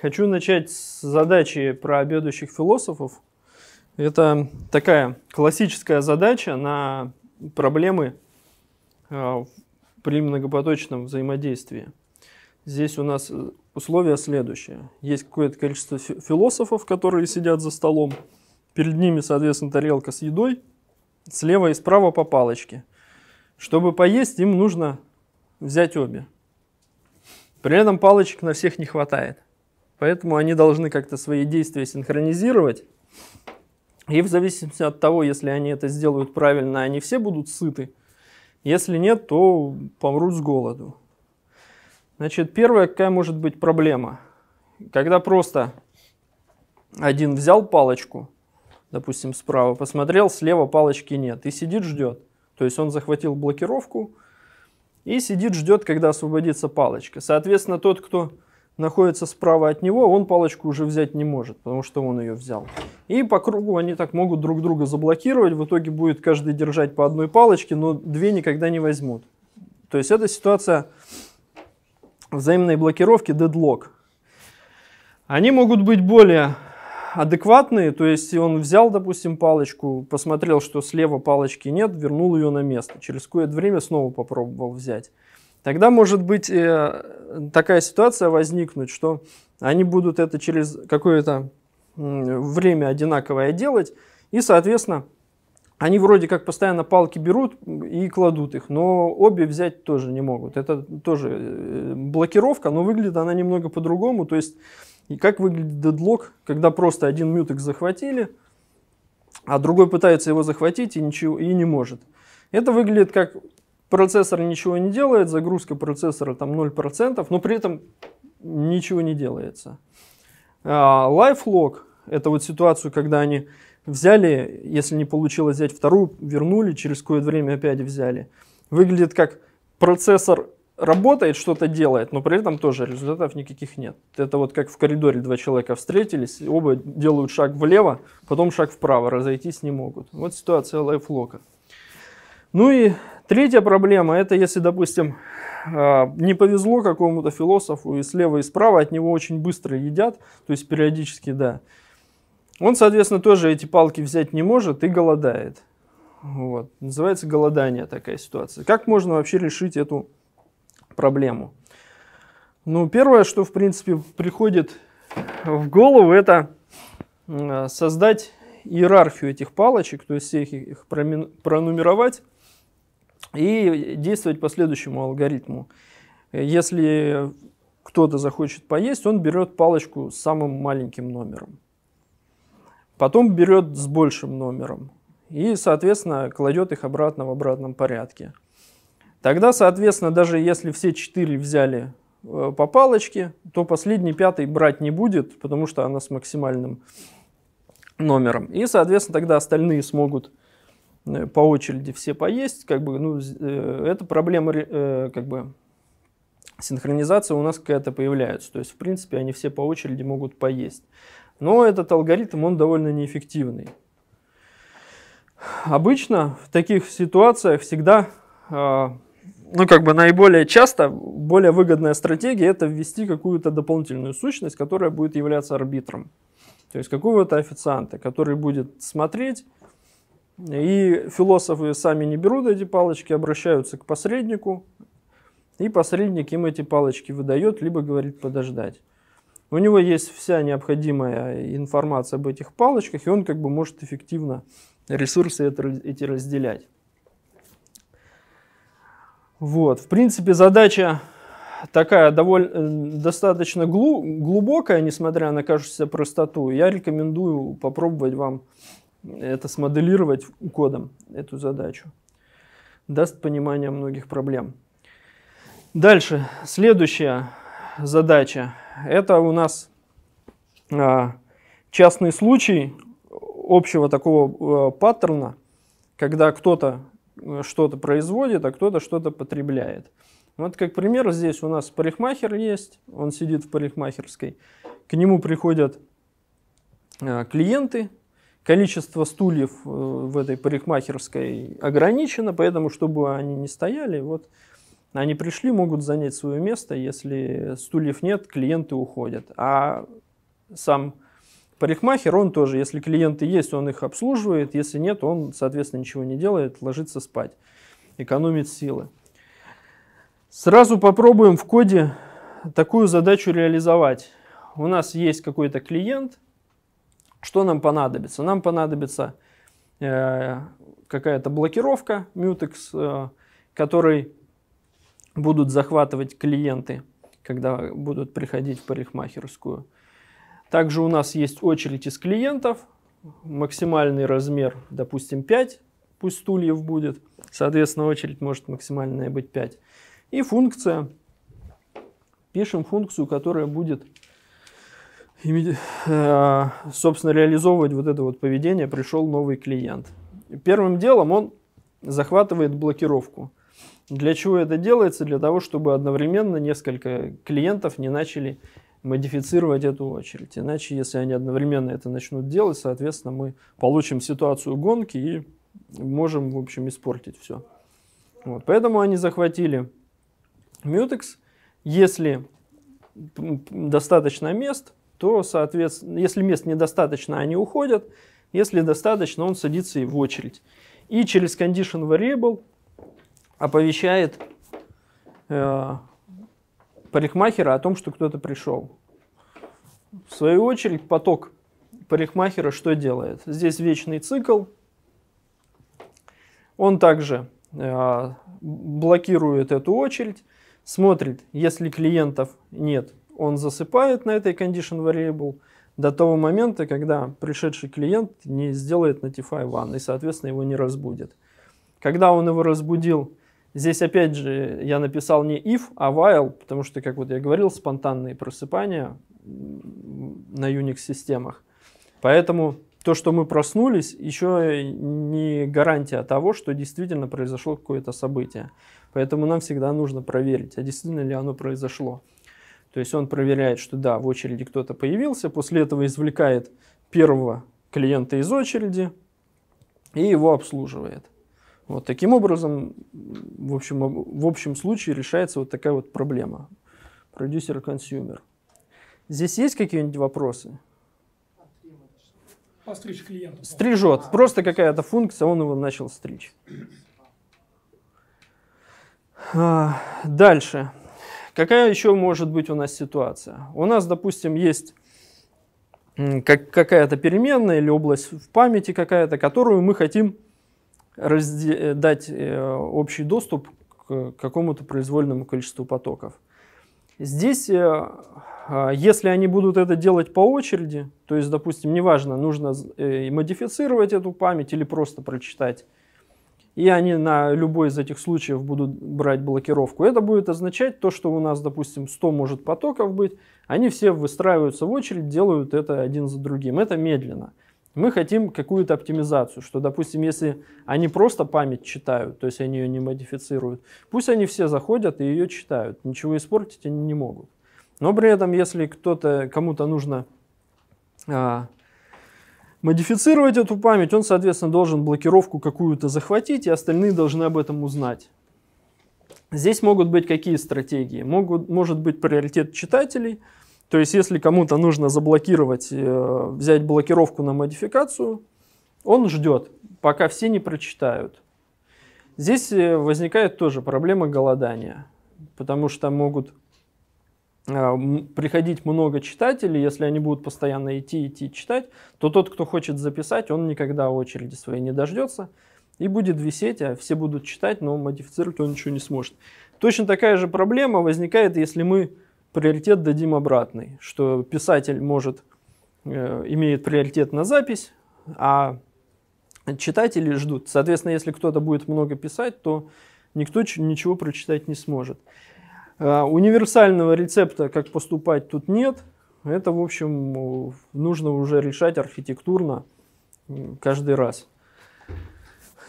Хочу начать с задачи про обедающих философов. Это такая классическая задача на проблемы э, при многопоточном взаимодействии. Здесь у нас э, условия следующие. Есть какое-то количество философов, которые сидят за столом. Перед ними, соответственно, тарелка с едой. Слева и справа по палочке. Чтобы поесть, им нужно взять обе. При этом палочек на всех не хватает. Поэтому они должны как-то свои действия синхронизировать. И в зависимости от того, если они это сделают правильно, они все будут сыты. Если нет, то помрут с голоду. Значит, первая какая может быть проблема? Когда просто один взял палочку, допустим, справа, посмотрел, слева палочки нет, и сидит, ждет. То есть он захватил блокировку и сидит, ждет, когда освободится палочка. Соответственно, тот, кто находится справа от него, он палочку уже взять не может, потому что он ее взял. И по кругу они так могут друг друга заблокировать, в итоге будет каждый держать по одной палочке, но две никогда не возьмут. То есть это ситуация взаимной блокировки, дедлок. Они могут быть более адекватные, то есть он взял, допустим, палочку, посмотрел, что слева палочки нет, вернул ее на место. Через какое-то время снова попробовал взять. Тогда может быть э, такая ситуация возникнуть, что они будут это через какое-то время одинаковое делать, и, соответственно, они вроде как постоянно палки берут и кладут их, но обе взять тоже не могут. Это тоже э, блокировка, но выглядит она немного по-другому. То есть, и как выглядит дедлок, когда просто один мютек захватили, а другой пытается его захватить и, ничего, и не может. Это выглядит как Процессор ничего не делает, загрузка процессора там 0%, но при этом ничего не делается. А, LifeLock – это вот ситуацию, когда они взяли, если не получилось взять вторую, вернули, через какое-то время опять взяли. Выглядит как процессор работает, что-то делает, но при этом тоже результатов никаких нет. Это вот как в коридоре два человека встретились, оба делают шаг влево, потом шаг вправо, разойтись не могут. Вот ситуация лайфлока. Ну и третья проблема, это если, допустим, а, не повезло какому-то философу, и слева, и справа от него очень быстро едят, то есть периодически, да. Он, соответственно, тоже эти палки взять не может и голодает. Вот. Называется голодание такая ситуация. Как можно вообще решить эту проблему? Ну, первое, что, в принципе, приходит в голову, это создать иерархию этих палочек, то есть всех их пронумеровать и действовать по следующему алгоритму. Если кто-то захочет поесть, он берет палочку с самым маленьким номером. Потом берет с большим номером. И, соответственно, кладет их обратно в обратном порядке. Тогда, соответственно, даже если все четыре взяли э, по палочке, то последний пятый брать не будет, потому что она с максимальным номером. И, соответственно, тогда остальные смогут Э, по очереди все поесть, как бы, ну, э, эта проблема, э, как бы, синхронизация у нас какая-то появляется. То есть, в принципе, они все по очереди могут поесть. Но этот алгоритм, он довольно неэффективный. Обычно в таких ситуациях всегда, а, ну, как бы наиболее часто, более выгодная стратегия – это ввести какую-то дополнительную сущность, которая будет являться арбитром. То есть какого-то официанта, который будет смотреть, и философы сами не берут эти палочки, обращаются к посреднику, и посредник им эти палочки выдает, либо говорит подождать. У него есть вся необходимая информация об этих палочках, и он как бы может эффективно ресурсы эти разделять. Вот, в принципе, задача такая довольно, э, достаточно глубокая, несмотря на кажущуюся простоту. Я рекомендую попробовать вам это смоделировать кодом эту задачу. Даст понимание многих проблем. Дальше, следующая задача. Это у нас а, частный случай общего такого а, паттерна, когда кто-то э, что-то производит, а кто-то что-то потребляет. Вот как пример, здесь у нас парикмахер есть, он сидит в парикмахерской. К нему приходят а, клиенты, Количество стульев э, в этой парикмахерской ограничено, поэтому, чтобы они не стояли, вот они пришли, могут занять свое место, если стульев нет, клиенты уходят. А сам парикмахер, он тоже, если клиенты есть, он их обслуживает, если нет, он, соответственно, ничего не делает, ложится спать, экономит силы. Сразу попробуем в коде такую задачу реализовать. У нас есть какой-то клиент – что нам понадобится? Нам понадобится э, какая-то блокировка Mutex, э, который будут захватывать клиенты, когда будут приходить в парикмахерскую. Также у нас есть очередь из клиентов, максимальный размер, допустим, 5, пусть стульев будет, соответственно, очередь может максимальная быть 5. И функция, пишем функцию, которая будет и, э, собственно, реализовывать вот это вот поведение пришел новый клиент. Первым делом он захватывает блокировку. Для чего это делается? Для того, чтобы одновременно несколько клиентов не начали модифицировать эту очередь. Иначе, если они одновременно это начнут делать, соответственно, мы получим ситуацию гонки и можем, в общем, испортить все. Вот. Поэтому они захватили Mutex. Если достаточно мест, то, соответственно, если мест недостаточно, они уходят. Если достаточно, он садится и в очередь. И через condition variable оповещает э, парикмахера о том, что кто-то пришел. В свою очередь поток парикмахера что делает? Здесь вечный цикл. Он также э, блокирует эту очередь, смотрит, если клиентов нет, он засыпает на этой condition variable до того момента, когда пришедший клиент не сделает notify one и, соответственно, его не разбудит. Когда он его разбудил, здесь опять же я написал не if, а while, потому что, как вот я говорил, спонтанные просыпания на Unix-системах. Поэтому то, что мы проснулись, еще не гарантия того, что действительно произошло какое-то событие. Поэтому нам всегда нужно проверить, а действительно ли оно произошло. То есть он проверяет, что да, в очереди кто-то появился, после этого извлекает первого клиента из очереди и его обслуживает. Вот таким образом, в общем, в общем случае решается вот такая вот проблема. Продюсер-консюмер. Здесь есть какие-нибудь вопросы? Постричь клиента. Стрижет. А, Просто какая-то функция, он его начал стричь. А, дальше. Какая еще может быть у нас ситуация? У нас, допустим, есть какая-то переменная или область в памяти какая-то, которую мы хотим э, дать э, общий доступ к какому-то произвольному количеству потоков. Здесь, э, а, если они будут это делать по очереди, то есть, допустим, неважно, нужно модифицировать эту память или просто прочитать и они на любой из этих случаев будут брать блокировку. Это будет означать то, что у нас, допустим, 100 может потоков быть, они все выстраиваются в очередь, делают это один за другим. Это медленно. Мы хотим какую-то оптимизацию, что, допустим, если они просто память читают, то есть они ее не модифицируют, пусть они все заходят и ее читают, ничего испортить они не могут. Но при этом, если кто-то, кому-то нужно а, модифицировать эту память, он, соответственно, должен блокировку какую-то захватить, и остальные должны об этом узнать. Здесь могут быть какие стратегии? Могут, может быть приоритет читателей, то есть если кому-то нужно заблокировать, э, взять блокировку на модификацию, он ждет, пока все не прочитают. Здесь э, возникает тоже проблема голодания, потому что могут а, приходить много читателей, если они будут постоянно идти, идти, читать, то тот, кто хочет записать, он никогда очереди своей не дождется и будет висеть, а все будут читать, но модифицировать он ничего не сможет. Точно такая же проблема возникает, если мы приоритет дадим обратный, что писатель может, э, имеет приоритет на запись, а читатели ждут. Соответственно, если кто-то будет много писать, то никто ничего прочитать не сможет. Э, универсального рецепта, как поступать, тут нет. Это, в общем, нужно уже решать архитектурно каждый раз.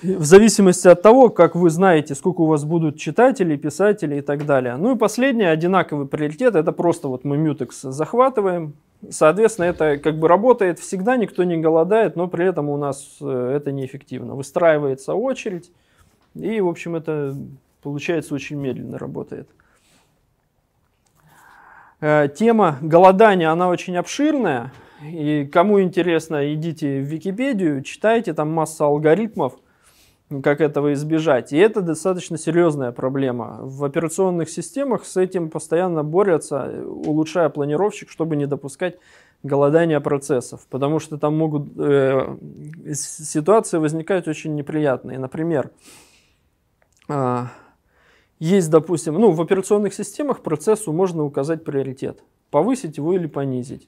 В зависимости от того, как вы знаете, сколько у вас будут читателей, писателей и так далее. Ну и последнее, одинаковый приоритет, это просто вот мы мютекс захватываем. Соответственно, это как бы работает всегда, никто не голодает, но при этом у нас э, это неэффективно. Выстраивается очередь, и, в общем, это получается очень медленно работает. Э, тема голодания, она очень обширная. И кому интересно, идите в Википедию, читайте, там масса алгоритмов, как этого избежать. И это достаточно серьезная проблема. В операционных системах с этим постоянно борются, улучшая планировщик, чтобы не допускать голодания процессов, потому что там могут э, ситуации возникать очень неприятные. Например, э, есть, допустим, ну, в операционных системах процессу можно указать приоритет, повысить его или понизить.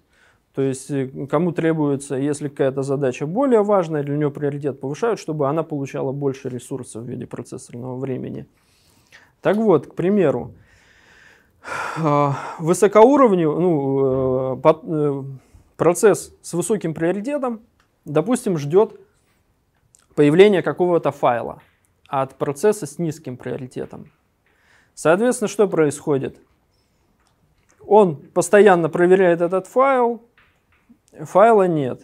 То есть э, кому требуется, если какая-то задача более важная, для нее приоритет повышают, чтобы она получала больше ресурсов в виде процессорного времени. Так вот, к примеру, э, высокоуровневый ну, э, процесс с высоким приоритетом, допустим, ждет появления какого-то файла от процесса с низким приоритетом. Соответственно, что происходит? Он постоянно проверяет этот файл, файла нет.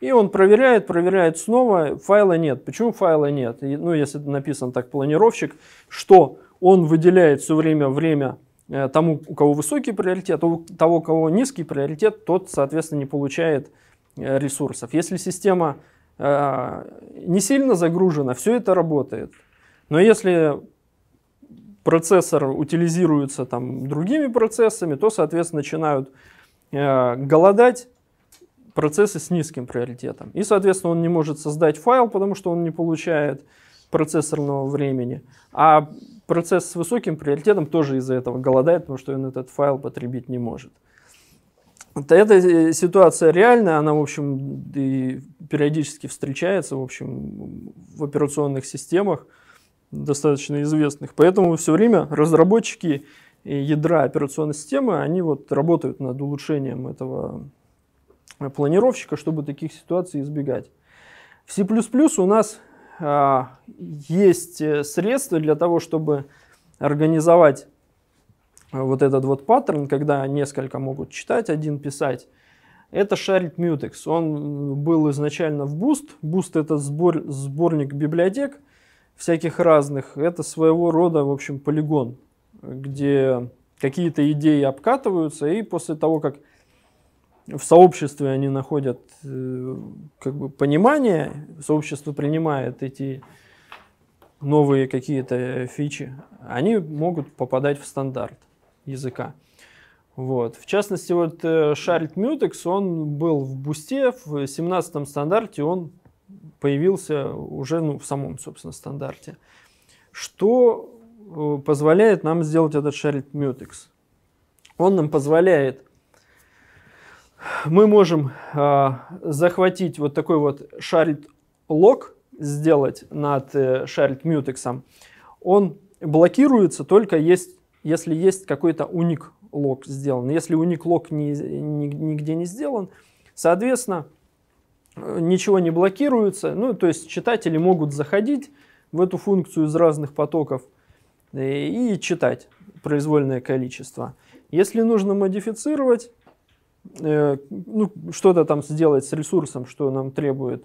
И он проверяет, проверяет снова, файла нет. Почему файла нет? Ну, если написан так планировщик, что он выделяет все время время э, тому, у кого высокий приоритет, у того, у кого низкий приоритет, тот, соответственно, не получает э, ресурсов. Если система э, не сильно загружена, все это работает. Но если процессор утилизируется там другими процессами, то, соответственно, начинают э, голодать процессы с низким приоритетом. И, соответственно, он не может создать файл, потому что он не получает процессорного времени. А процесс с высоким приоритетом тоже из-за этого голодает, потому что он этот файл потребить не может. Эта э, ситуация реальная, она, в общем, и периодически встречается, в общем, в операционных системах достаточно известных. Поэтому все время разработчики ядра операционной системы, они вот работают над улучшением этого э, планировщика, чтобы таких ситуаций избегать. В C++ у нас а, есть э, средства для того, чтобы организовать э, вот этот вот паттерн, когда несколько могут читать, один писать. Это шарит Mutex. Он был изначально в Boost. Boost это сбор, сборник библиотек, всяких разных. Это своего рода, в общем, полигон, где какие-то идеи обкатываются, и после того, как в сообществе они находят э, как бы, понимание, сообщество принимает эти новые какие-то фичи, они могут попадать в стандарт языка. Вот. В частности, вот э, Шарль Мютекс, он был в бусте, в 17-м стандарте он появился уже ну, в самом, собственно, стандарте. Что э, позволяет нам сделать этот шарит Mutex? Он нам позволяет мы можем э, захватить вот такой вот шарит лог сделать над э, шарит мютексом. Он блокируется только есть, если есть какой-то уник лог сделан. Если уник лог ни, ни, нигде не сделан, соответственно, Э, ничего не блокируется, ну, то есть читатели могут заходить в эту функцию из разных потоков э, и, читать произвольное количество. Если нужно модифицировать, э, ну, что-то там сделать с ресурсом, что нам требует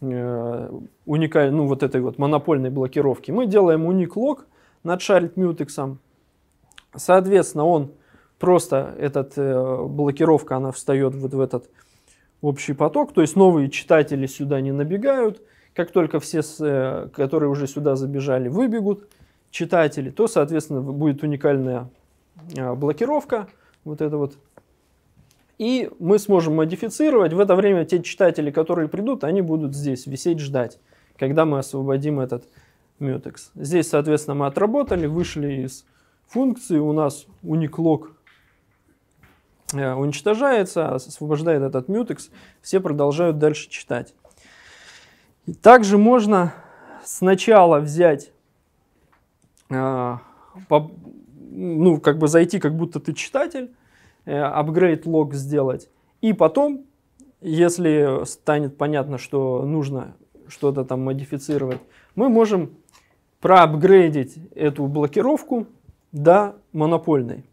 э, ну, вот этой вот монопольной блокировки, мы делаем уник-лог над шарит мьютексом. Соответственно, он просто, эта блокировка, она встает вот в этот общий поток, то есть новые читатели сюда не набегают, как только все, э, которые уже сюда забежали, выбегут, читатели, то, соответственно, будет уникальная а, блокировка, вот это вот. И мы сможем модифицировать. В это время те читатели, которые придут, они будут здесь висеть, ждать, когда мы освободим этот mutex. Здесь, соответственно, мы отработали, вышли из функции, у нас униклог Э, уничтожается, освобождает этот мютекс, все продолжают дальше читать. И также можно сначала взять, э, по, ну, как бы зайти, как будто ты читатель, апгрейд э, лог сделать, и потом, если станет понятно, что нужно что-то там модифицировать, мы можем проапгрейдить эту блокировку до монопольной.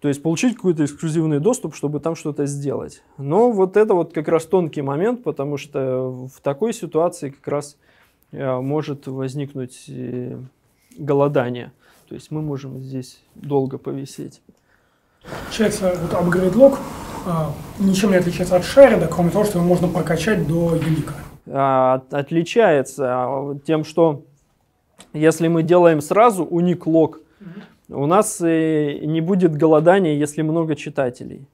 То есть получить какой-то эксклюзивный доступ, чтобы там что-то сделать. Но вот это вот как раз тонкий момент, потому что в такой ситуации как раз э, может возникнуть э, голодание. То есть мы можем здесь долго повисеть. Получается, вот апгрейд-лог ничем не отличается от шарда, кроме того, что его можно прокачать до юника. А, отличается а, тем, что если мы делаем сразу уник-лог, mm-hmm у нас э, не будет голодания, если много читателей.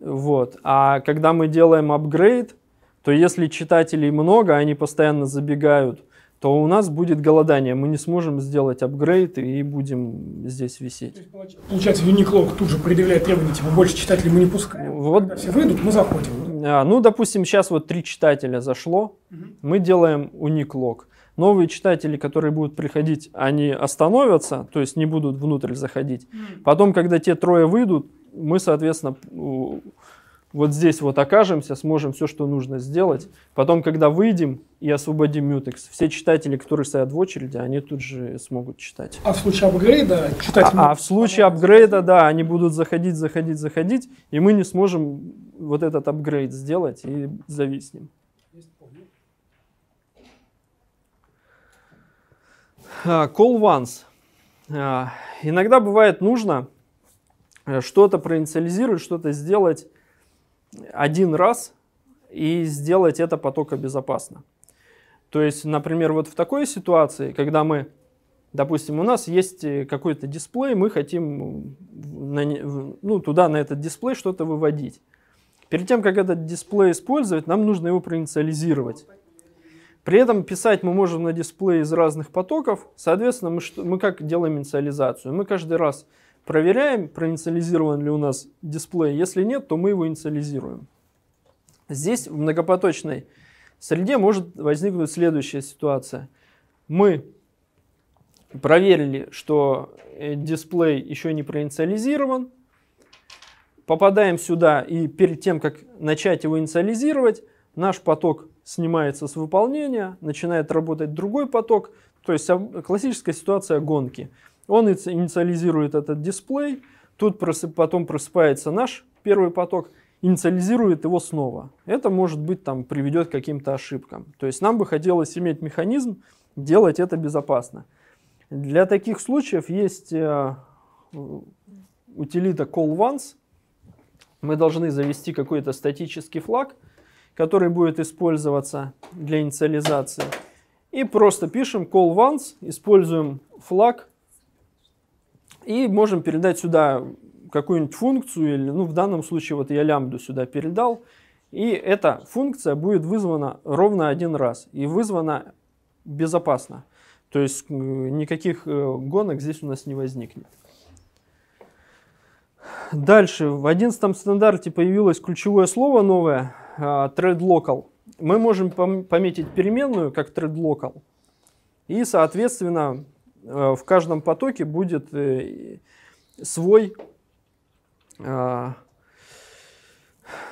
Вот. А когда мы делаем апгрейд, то если читателей много, они постоянно забегают, то у нас будет голодание. Мы не сможем сделать апгрейд и будем здесь висеть. получается, Uniqlo тут же предъявляет требования, типа, больше читателей мы не пускаем. Вот. Когда все выйдут, мы заходим. А, ну, допустим, сейчас вот три читателя зашло, угу. мы делаем Uniqlo. Новые читатели, которые будут приходить, они остановятся, то есть не будут внутрь заходить. Потом, когда те трое выйдут, мы, соответственно, вот здесь вот окажемся, сможем все, что нужно сделать. Потом, когда выйдем и освободим Mutex, все читатели, которые стоят в очереди, они тут же смогут читать. А в случае апгрейда читать? А, а в случае апгрейда, да, они будут заходить, заходить, заходить, и мы не сможем вот этот апгрейд сделать и зависнем. Э, call once. Э, иногда бывает нужно э, что-то проинициализировать, что-то сделать один раз и сделать это потока безопасно. То есть, например, вот в такой ситуации, когда мы, допустим, у нас есть какой-то дисплей, мы хотим на, ну, туда, на этот дисплей что-то выводить. Перед тем, как этот дисплей использовать, нам нужно его проинициализировать. При этом писать мы можем на дисплее из разных потоков. Соответственно, мы, что, мы как делаем инициализацию? Мы каждый раз проверяем, проинициализирован ли у нас дисплей. Если нет, то мы его инициализируем. Здесь в многопоточной среде может возникнуть следующая ситуация. Мы проверили, что э, дисплей еще не проинициализирован, попадаем сюда и перед тем, как начать его инициализировать, наш поток снимается с выполнения, начинает работать другой поток, то есть классическая ситуация гонки. Он инициализирует этот дисплей, тут просып, потом просыпается наш первый поток, инициализирует его снова. Это может быть там приведет к каким-то ошибкам. То есть нам бы хотелось иметь механизм делать это безопасно. Для таких случаев есть э, утилита call once. Мы должны завести какой-то статический флаг, который будет использоваться для инициализации. И просто пишем call once, используем флаг и можем передать сюда какую-нибудь функцию, или, ну, в данном случае вот я лямбду сюда передал, и эта функция будет вызвана ровно один раз и вызвана безопасно. То есть э, никаких э, гонок здесь у нас не возникнет. Дальше, в 11 стандарте появилось ключевое слово новое – а, threadLocal. Мы можем пометить переменную как threadLocal, и, соответственно, а, в каждом потоке будет э, свой, а,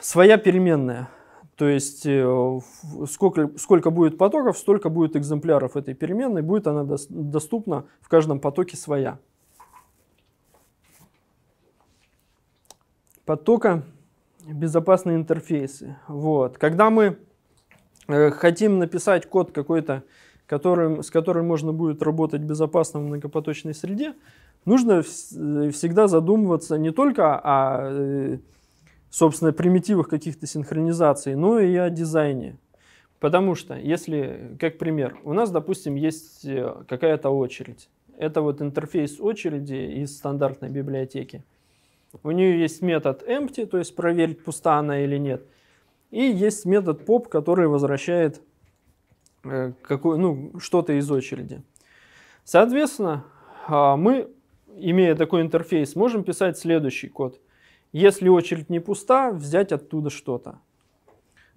своя переменная. То есть э, сколько, сколько будет потоков, столько будет экземпляров этой переменной, будет она доступна в каждом потоке своя. Потока безопасные интерфейсы. Вот. Когда мы э, хотим написать код какой-то, которым, с которым можно будет работать безопасно в многопоточной среде, нужно э, всегда задумываться не только о, э, собственно, примитивах каких-то синхронизаций, но и о дизайне. Потому что, если, как пример, у нас, допустим, есть какая-то очередь. Это вот интерфейс очереди из стандартной библиотеки. У нее есть метод empty, то есть проверить, пуста она или нет. И есть метод pop, который возвращает э, ну, что-то из очереди. Соответственно, э, мы, имея такой интерфейс, можем писать следующий код. Если очередь не пуста, взять оттуда что-то.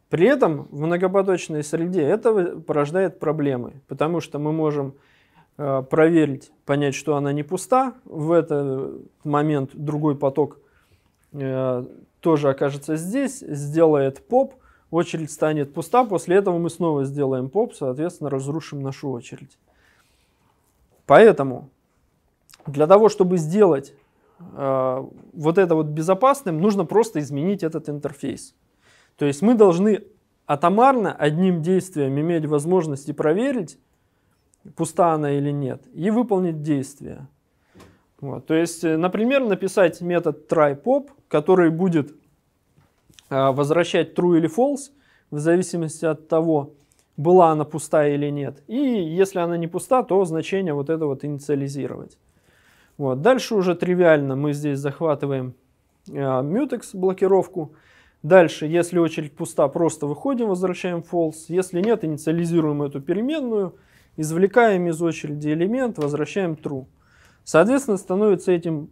При этом в многопоточной среде это порождает проблемы, потому что мы можем Э, проверить, понять, что она не пуста. В этот момент другой поток э, тоже окажется здесь, сделает поп, очередь станет пуста, после этого мы снова сделаем поп, соответственно, разрушим нашу очередь. Поэтому для того, чтобы сделать э, вот это вот безопасным, нужно просто изменить этот интерфейс. То есть мы должны атомарно одним действием иметь возможность и проверить, пуста она или нет, и выполнить действие. Вот. То есть, э, например, написать метод try pop который будет а, возвращать true или false, в зависимости от того, была она пустая или нет. И если она не пуста, то значение вот это вот инициализировать. Вот. Дальше уже тривиально мы здесь захватываем а, mutex блокировку. Дальше, если очередь пуста, просто выходим, возвращаем false. Если нет, инициализируем эту переменную – извлекаем из очереди элемент, возвращаем true. Соответственно, становится этим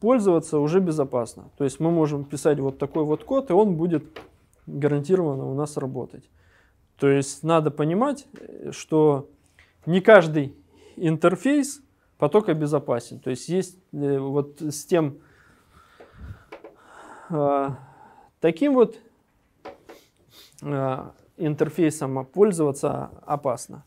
пользоваться уже безопасно. То есть мы можем писать вот такой вот код, и он будет гарантированно у нас работать. То есть надо понимать, что не каждый интерфейс потока безопасен. То есть есть э, вот с тем а, таким вот а, интерфейсом а, пользоваться опасно.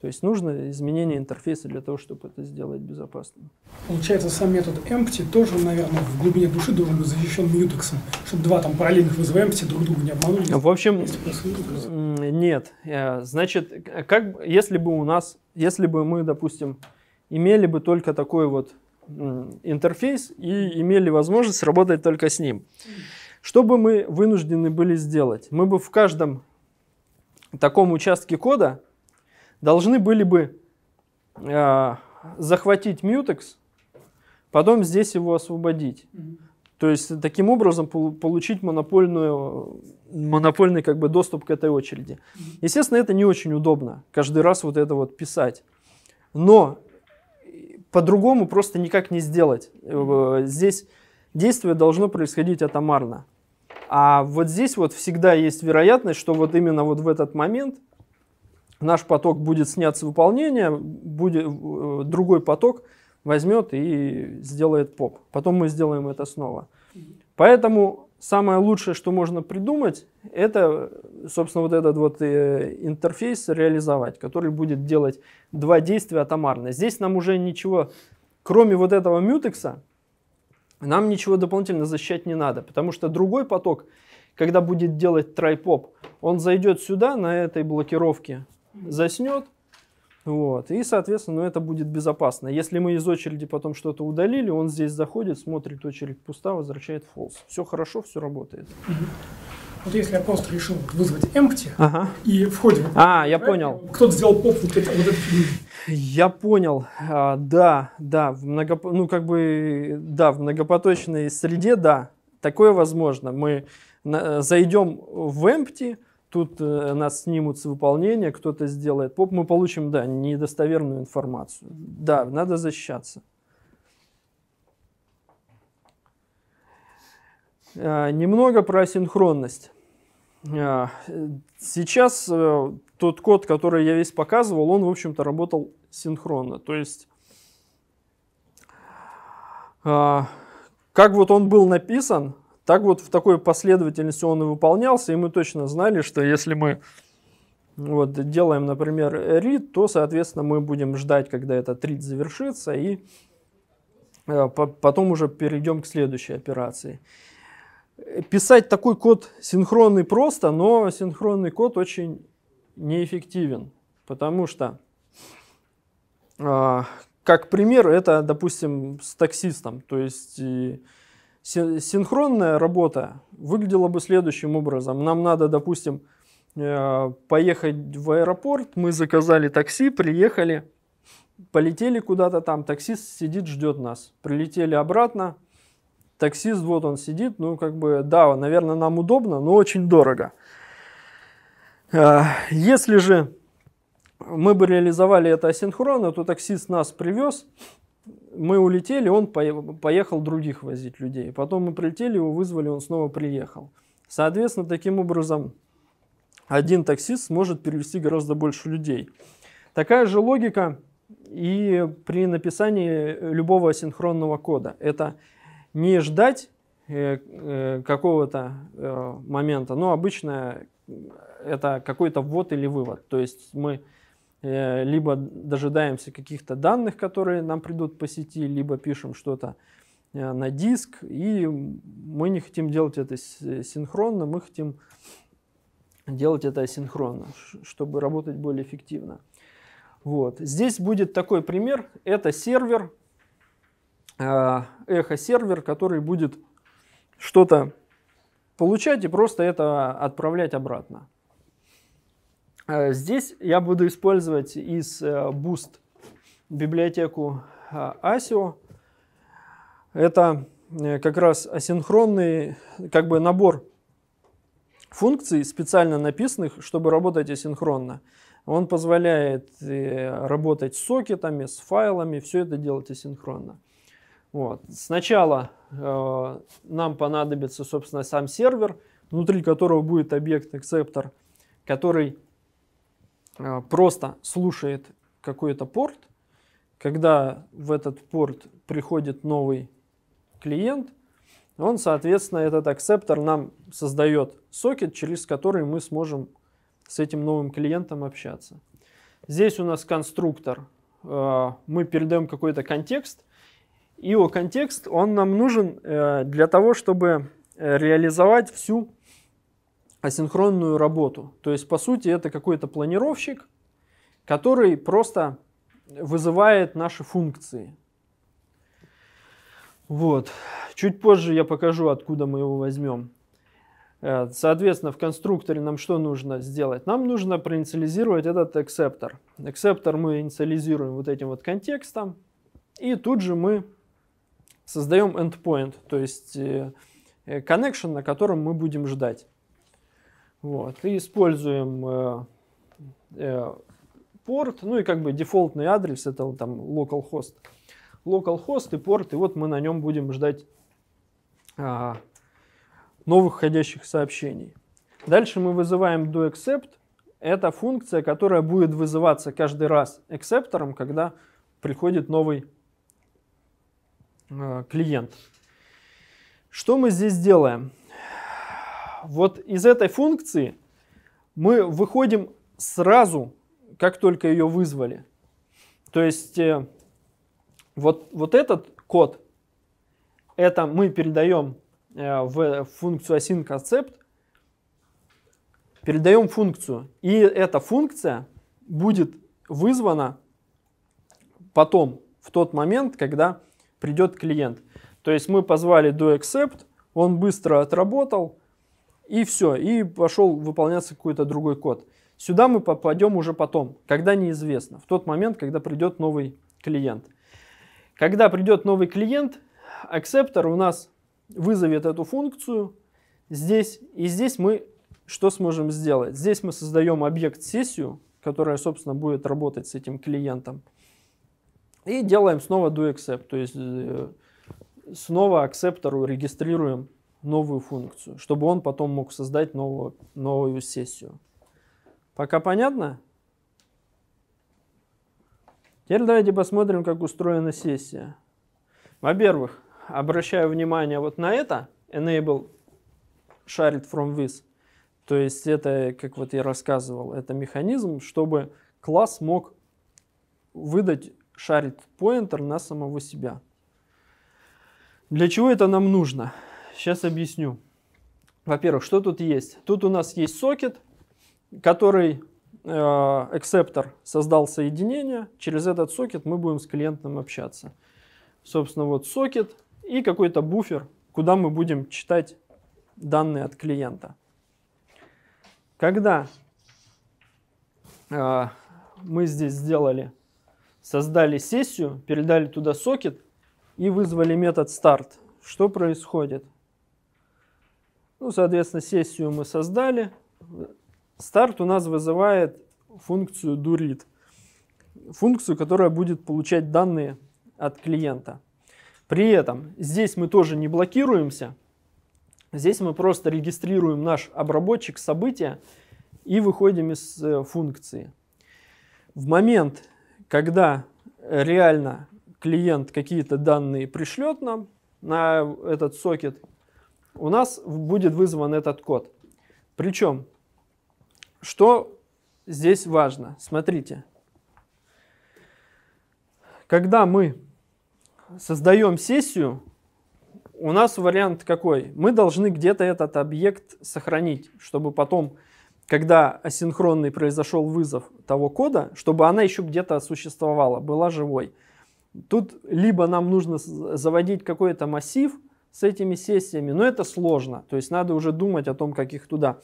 То есть нужно изменение интерфейса для того, чтобы это сделать безопасным. Получается, сам метод empty тоже, наверное, в глубине души должен быть защищен мьютексом, чтобы два там параллельных вызова empty друг друга не обманули. В общем, нет. Э, значит, как, если бы у нас, если бы мы, допустим, имели бы только такой вот интерфейс и имели возможность работать только с ним. Что бы мы вынуждены были сделать? Мы бы в каждом таком участке кода должны были бы э, захватить мьютекс, потом здесь его освободить. Mm-hmm. То есть таким образом получить монопольную, монопольный как бы доступ к этой очереди. Естественно, это не очень удобно, каждый раз вот это вот писать. Но по-другому просто никак не сделать. Э, здесь действие должно происходить атомарно. А вот здесь вот всегда есть вероятность, что вот именно вот в этот момент наш поток будет снят с выполнения, будет, э, другой поток возьмет и сделает поп. Потом мы сделаем это снова. Поэтому самое лучшее, что можно придумать, это, собственно, вот этот вот э, интерфейс реализовать, который будет делать два действия атомарно. Здесь нам уже ничего, кроме вот этого мютекса, нам ничего дополнительно защищать не надо, потому что другой поток, когда будет делать трайпоп, он зайдет сюда на этой блокировке, заснет. Вот. И, соответственно, ну, это будет безопасно. Если мы из очереди потом что-то удалили, он здесь заходит, смотрит, очередь пуста, возвращает фолс. Все хорошо, все работает. Вот если я просто решил вызвать empty ага. и входим, А, я понял. Кто-то сделал поп вот это, вот это. Я понял. А, да, да, в многоп... ну как бы, да, в многопоточной среде, да, такое возможно. Мы на... зайдем в empty, тут э, нас снимут с выполнения, кто-то сделает поп, мы получим, да, недостоверную информацию. Да, надо защищаться. Э, немного про синхронность. Э, сейчас тот код, который я весь показывал, он, в общем-то, работал синхронно. То есть, как вот он был написан, так вот в такой последовательности он и выполнялся, и мы точно знали, что если мы вот, делаем, например, read, то, соответственно, мы будем ждать, когда этот read завершится, и э, по потом уже перейдем к следующей операции. Писать такой код синхронный просто, но синхронный код очень неэффективен, потому что, э, как пример, это, допустим, с таксистом, то есть... И, Синхронная работа выглядела бы следующим образом. Нам надо, допустим, э, поехать в аэропорт, мы заказали такси, приехали, полетели куда-то там, таксист сидит, ждет нас. Прилетели обратно, таксист вот он сидит, ну как бы, да, наверное, нам удобно, но очень дорого. Э, если же мы бы реализовали это асинхронно, то таксист нас привез, мы улетели, он поехал других возить людей. Потом мы прилетели, его вызвали, он снова приехал. Соответственно, таким образом, один таксист сможет перевести гораздо больше людей. Такая же логика и при написании любого асинхронного кода. Это не ждать э, э, какого-то э, момента, но обычно это какой-то ввод или вывод. То есть мы Э, либо дожидаемся каких-то данных, которые нам придут по сети, либо пишем что-то э, на диск, и мы не хотим делать это синхронно, мы хотим делать это асинхронно, чтобы работать более эффективно. Вот. Здесь будет такой пример. Это сервер, э, эхо-сервер, который будет что-то получать и просто это отправлять обратно. Э, здесь я буду использовать из э, Boost библиотеку э, ASIO. Это как раз асинхронный как бы набор функций, специально написанных, чтобы работать асинхронно. Он позволяет работать с сокетами, с файлами, все это делать асинхронно. Вот. Сначала э, нам понадобится, собственно, сам сервер, внутри которого будет объект acceptor, который а, просто слушает какой-то порт, когда в этот порт приходит новый клиент, он, соответственно, этот акцептор нам создает сокет, через который мы сможем с этим новым клиентом общаться. Здесь у нас конструктор. А, мы передаем какой-то контекст. и Его контекст, он нам нужен э, для того, чтобы э, реализовать всю асинхронную работу. То есть, по сути, это какой-то планировщик, который просто вызывает наши функции. Вот. Чуть позже я покажу, откуда мы его возьмем. Э, соответственно, в конструкторе нам что нужно сделать? Нам нужно проинициализировать этот эксептор. Эксептор мы инициализируем вот этим вот контекстом, и тут же мы создаем endpoint, то есть э, э, connection, на котором мы будем ждать. Вот. И используем э, э, порт, ну и как бы дефолтный адрес, это там localhost. Localhost и порт, и вот мы на нем будем ждать а, новых входящих сообщений. Дальше мы вызываем doaccept. Это функция, которая будет вызываться каждый раз эксептором, когда приходит новый э, клиент. Что мы здесь делаем? вот из этой функции мы выходим сразу, как только ее вызвали. То есть э, вот, вот этот код, это мы передаем э, в функцию async concept, передаем функцию, и эта функция будет вызвана потом, в тот момент, когда придет клиент. То есть мы позвали do accept, он быстро отработал, и все, и пошел выполняться какой-то другой код. Сюда мы попадем уже потом, когда неизвестно, в тот момент, когда придет новый клиент. Когда придет новый клиент, акцептор у нас вызовет эту функцию здесь, и здесь мы что сможем сделать? Здесь мы создаем объект-сессию, которая, собственно, будет работать с этим клиентом. И делаем снова do accept, то есть э, снова акцептору регистрируем новую функцию, чтобы он потом мог создать новую, новую сессию. Пока понятно? Теперь давайте посмотрим, как устроена сессия. Во-первых, обращаю внимание вот на это, enable shared from this. То есть это, как вот я рассказывал, это механизм, чтобы класс мог выдать shared pointer на самого себя. Для чего это нам нужно? Сейчас объясню. Во-первых, что тут есть? Тут у нас есть сокет, который э, эксептор создал соединение, через этот сокет мы будем с клиентом общаться. Собственно, вот сокет и какой-то буфер, куда мы будем читать данные от клиента. Когда э, мы здесь сделали, создали сессию, передали туда сокет и вызвали метод start, что происходит? Ну, соответственно, сессию мы создали. Старт у нас вызывает функцию doRead. Функцию, которая будет получать данные от клиента. При этом здесь мы тоже не блокируемся. Здесь мы просто регистрируем наш обработчик события и выходим из э, функции. В момент, когда реально клиент какие-то данные пришлет нам на этот сокет, у нас будет вызван этот код. Причем, что здесь важно? Смотрите. Когда мы создаем сессию, у нас вариант какой? Мы должны где-то этот объект сохранить, чтобы потом, когда асинхронный произошел вызов того кода, чтобы она еще где-то существовала, была живой. Тут либо нам нужно заводить какой-то массив – с этими сессиями, но это сложно. То есть надо уже думать о том, как их туда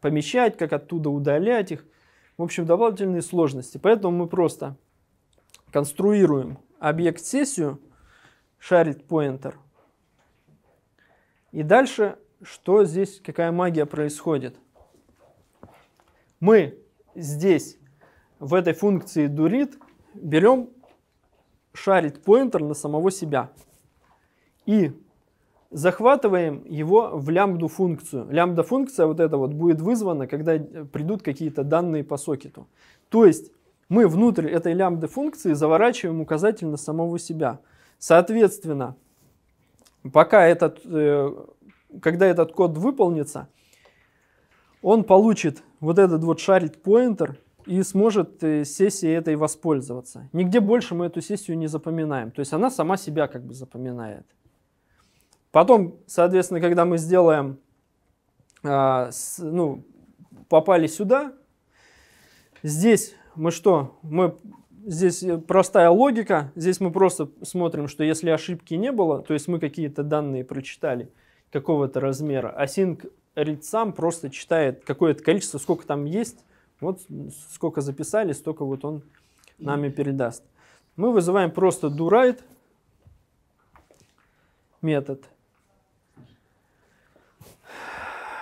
помещать, как оттуда удалять их. В общем, дополнительные сложности. Поэтому мы просто конструируем объект-сессию, шарит поинтер. И дальше, что здесь, какая магия происходит? Мы здесь, в этой функции дурит, берем шарит поинтер на самого себя. И захватываем его в лямбду функцию. Лямбда функция вот эта вот будет вызвана, когда придут какие-то данные по сокету. То есть мы внутрь этой лямбды функции заворачиваем указатель на самого себя. Соответственно, пока этот, э, когда этот код выполнится, он получит вот этот вот шарит поинтер и сможет э, сессией этой воспользоваться. Нигде больше мы эту сессию не запоминаем. То есть она сама себя как бы запоминает. Потом, соответственно, когда мы сделаем, а, с, ну, попали сюда, здесь мы что? Мы здесь простая логика. Здесь мы просто смотрим, что если ошибки не было, то есть мы какие-то данные прочитали какого-то размера, а sync read сам просто читает какое-то количество, сколько там есть, вот сколько записали, столько вот он нами передаст. Мы вызываем просто doWrite метод.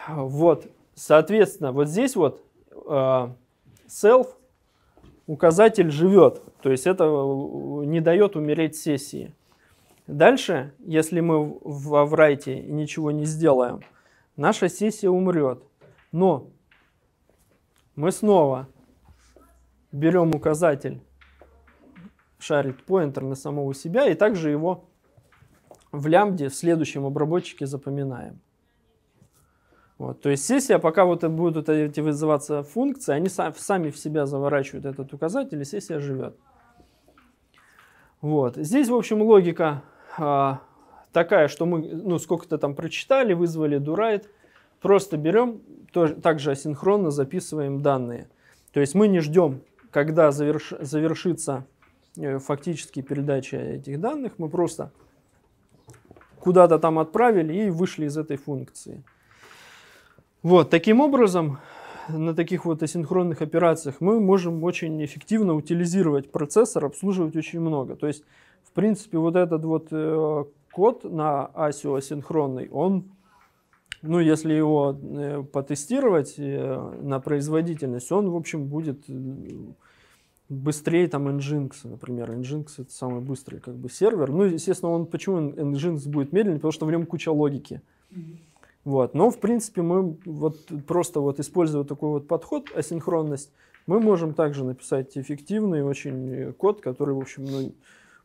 Вот, соответственно, вот здесь вот э, self указатель живет, то есть это э, не дает умереть сессии. Дальше, если мы во врайте ничего не сделаем, наша сессия умрет. Но мы снова берем указатель шарит pointer на самого себя и также его в лямбде в следующем обработчике запоминаем. Вот, то есть если пока вот будут эти вызываться функции, они сами в себя заворачивают этот указатель, и сессия живет. Вот. Здесь, в общем, логика а, такая, что мы, ну, сколько-то там прочитали, вызвали дурайт, просто берем, также асинхронно записываем данные. То есть мы не ждем, когда заверш, завершится э, фактически передача этих данных, мы просто куда-то там отправили и вышли из этой функции. Вот, таким образом, на таких вот асинхронных операциях мы можем очень эффективно утилизировать процессор, обслуживать очень много. То есть, в принципе, вот этот вот э, код на ASIO асинхронный, он, ну, если его э, потестировать э, на производительность, он, в общем, будет э, быстрее там Nginx, например. Nginx это самый быстрый как бы сервер. Ну, естественно, он почему Nginx будет медленнее, потому что в нем куча логики. Mm-hmm. Вот. Но, в принципе, мы вот просто вот используя такой вот подход, асинхронность, мы можем также написать эффективный очень э, код, который, в общем, ну,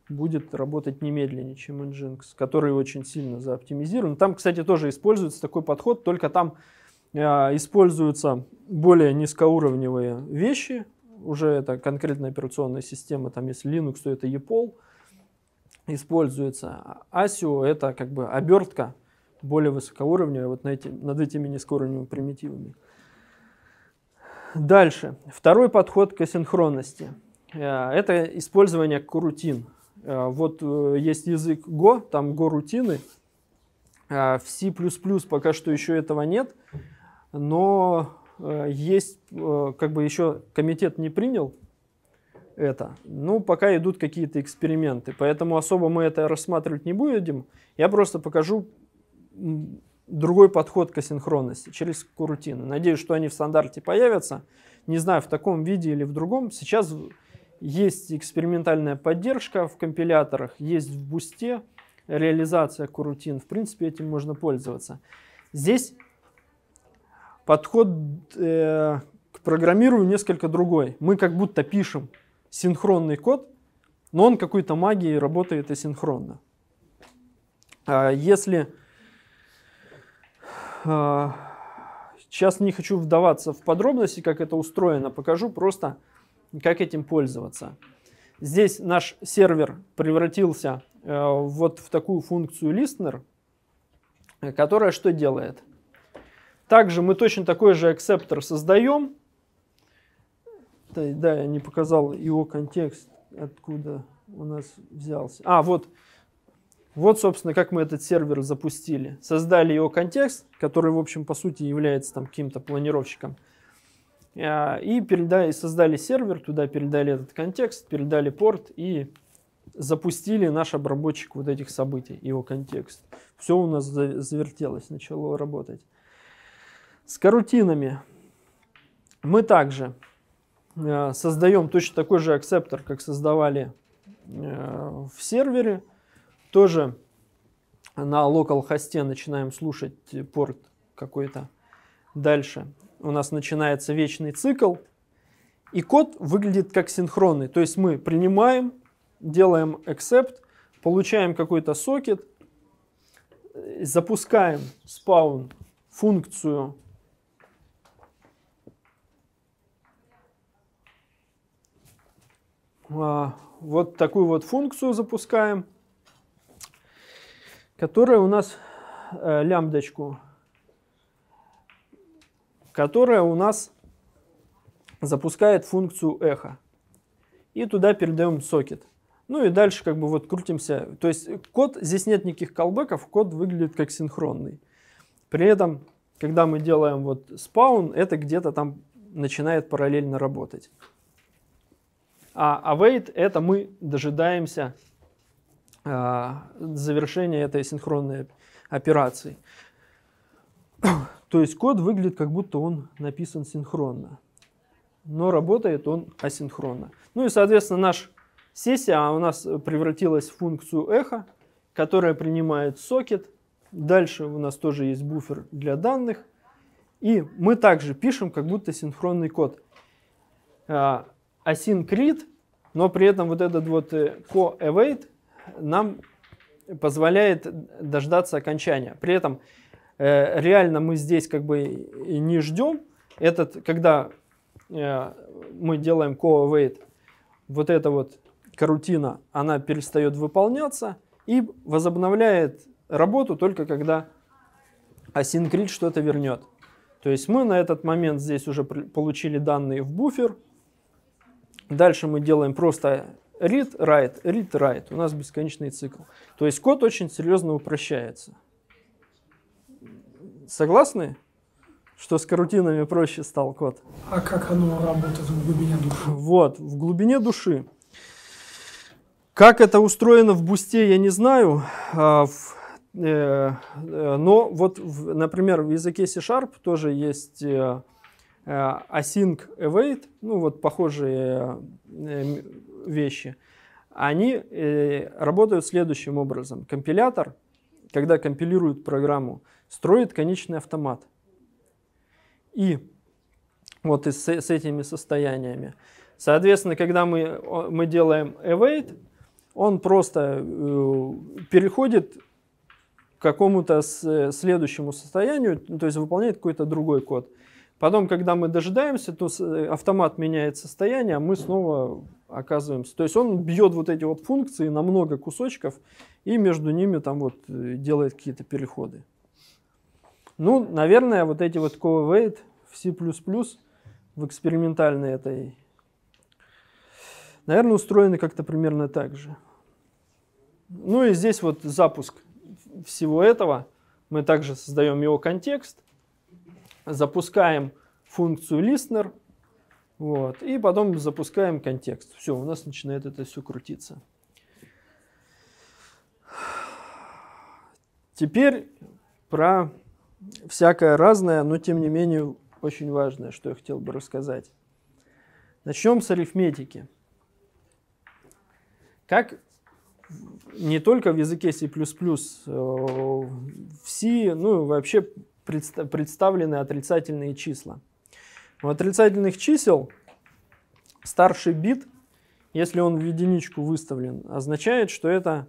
будет работать немедленнее, чем Nginx, который очень сильно заоптимизирован. Там, кстати, тоже используется такой подход, только там э, используются более низкоуровневые вещи, уже это конкретная операционная система, там если Linux, то это EPOL, используется. ASIO а, а e это как бы обертка более высокоуровневая вот на эти, над этими низкоуровневыми примитивами. Дальше. Второй подход к асинхронности. Э, это использование корутин. Э, вот э, есть язык Go, там Go-рутины. В C++ пока что еще этого нет, но есть, как бы еще комитет не принял это. Ну, пока идут какие-то эксперименты, поэтому особо мы это рассматривать не будем. Я просто покажу другой подход к асинхронности через корутины. Надеюсь, что они в стандарте появятся. Не знаю, в таком виде или в другом. Сейчас есть экспериментальная поддержка в компиляторах, есть в бусте реализация корутин. В принципе, этим можно пользоваться. Здесь подход э, к программированию несколько другой. Мы как будто пишем синхронный код, но он какой-то магией работает асинхронно. А если а, сейчас не хочу вдаваться в подробности, как это устроено, покажу просто, как этим пользоваться. Здесь наш сервер превратился э, вот в такую функцию listener, которая что делает? Также мы точно такой же акцептор создаем. Да, я не показал его контекст, откуда у нас взялся. А, вот вот, собственно, как мы этот сервер запустили. Создали его контекст, который, в общем, по сути является там каким-то планировщиком. А, и передали, создали сервер, туда передали этот контекст, передали порт и запустили наш обработчик вот этих событий, его контекст. Все у нас завертелось, начало работать. С карутинами мы также а, создаем точно такой же акцептор, как создавали а, в сервере – тоже на локал хосте начинаем слушать порт какой-то. Дальше у нас начинается вечный цикл. И код выглядит как синхронный. То есть мы принимаем, делаем accept, получаем какой-то сокет, запускаем spawn функцию а, вот такую вот функцию запускаем – которая у нас э, лямбдочку, которая у нас запускает функцию эхо. И туда передаем сокет. Ну и дальше как бы вот крутимся. То есть код, здесь нет никаких колбеков, код выглядит как синхронный. При этом, когда мы делаем вот спаун, это где-то там начинает параллельно работать. А await это мы дожидаемся а, завершения этой синхронной операции. То есть код выглядит, как будто он написан синхронно, но работает он асинхронно. Ну и, соответственно, наша сессия а у нас превратилась в функцию эхо, которая принимает сокет. Дальше у нас тоже есть буфер для данных. И мы также пишем, как будто синхронный код. А, async но при этом вот этот вот э, co-await нам позволяет дождаться окончания. При этом э, реально мы здесь как бы не ждем. Этот, когда э, мы делаем co-await, вот эта вот карутина, она перестает выполняться и возобновляет работу только когда async что-то вернет. То есть мы на этот момент здесь уже получили данные в буфер. Дальше мы делаем просто read, write, read, write. У нас бесконечный цикл. То есть код очень серьезно упрощается. Согласны, что с карутинами проще стал код? А как оно работает в глубине души? Вот, в глубине души. Как это устроено в бусте, я не знаю. А, э, э, но вот, например, в языке C-Sharp тоже есть э, async await, ну вот похожие вещи, они э, работают следующим образом. Компилятор, когда компилирует программу, строит конечный автомат. И вот и с, с этими состояниями. Соответственно, когда мы, мы делаем await, он просто э, переходит к какому-то следующему состоянию, то есть выполняет какой-то другой код. Потом, когда мы дожидаемся, то э, автомат меняет состояние, а мы снова оказываемся. То есть он бьет вот эти вот функции на много кусочков и между ними там вот э, делает какие-то переходы. Ну, наверное, вот эти вот co в C++ в экспериментальной этой, наверное, устроены как-то примерно так же. Ну и здесь вот запуск всего этого. Мы также создаем его контекст – запускаем функцию listener, вот, и потом запускаем контекст. Все, у нас начинает это все крутиться. Теперь про всякое разное, но тем не менее очень важное, что я хотел бы рассказать. Начнем с арифметики. Как не только в языке C++, э, в C, ну и вообще представлены отрицательные числа. У отрицательных чисел старший бит, если он в единичку выставлен, означает, что это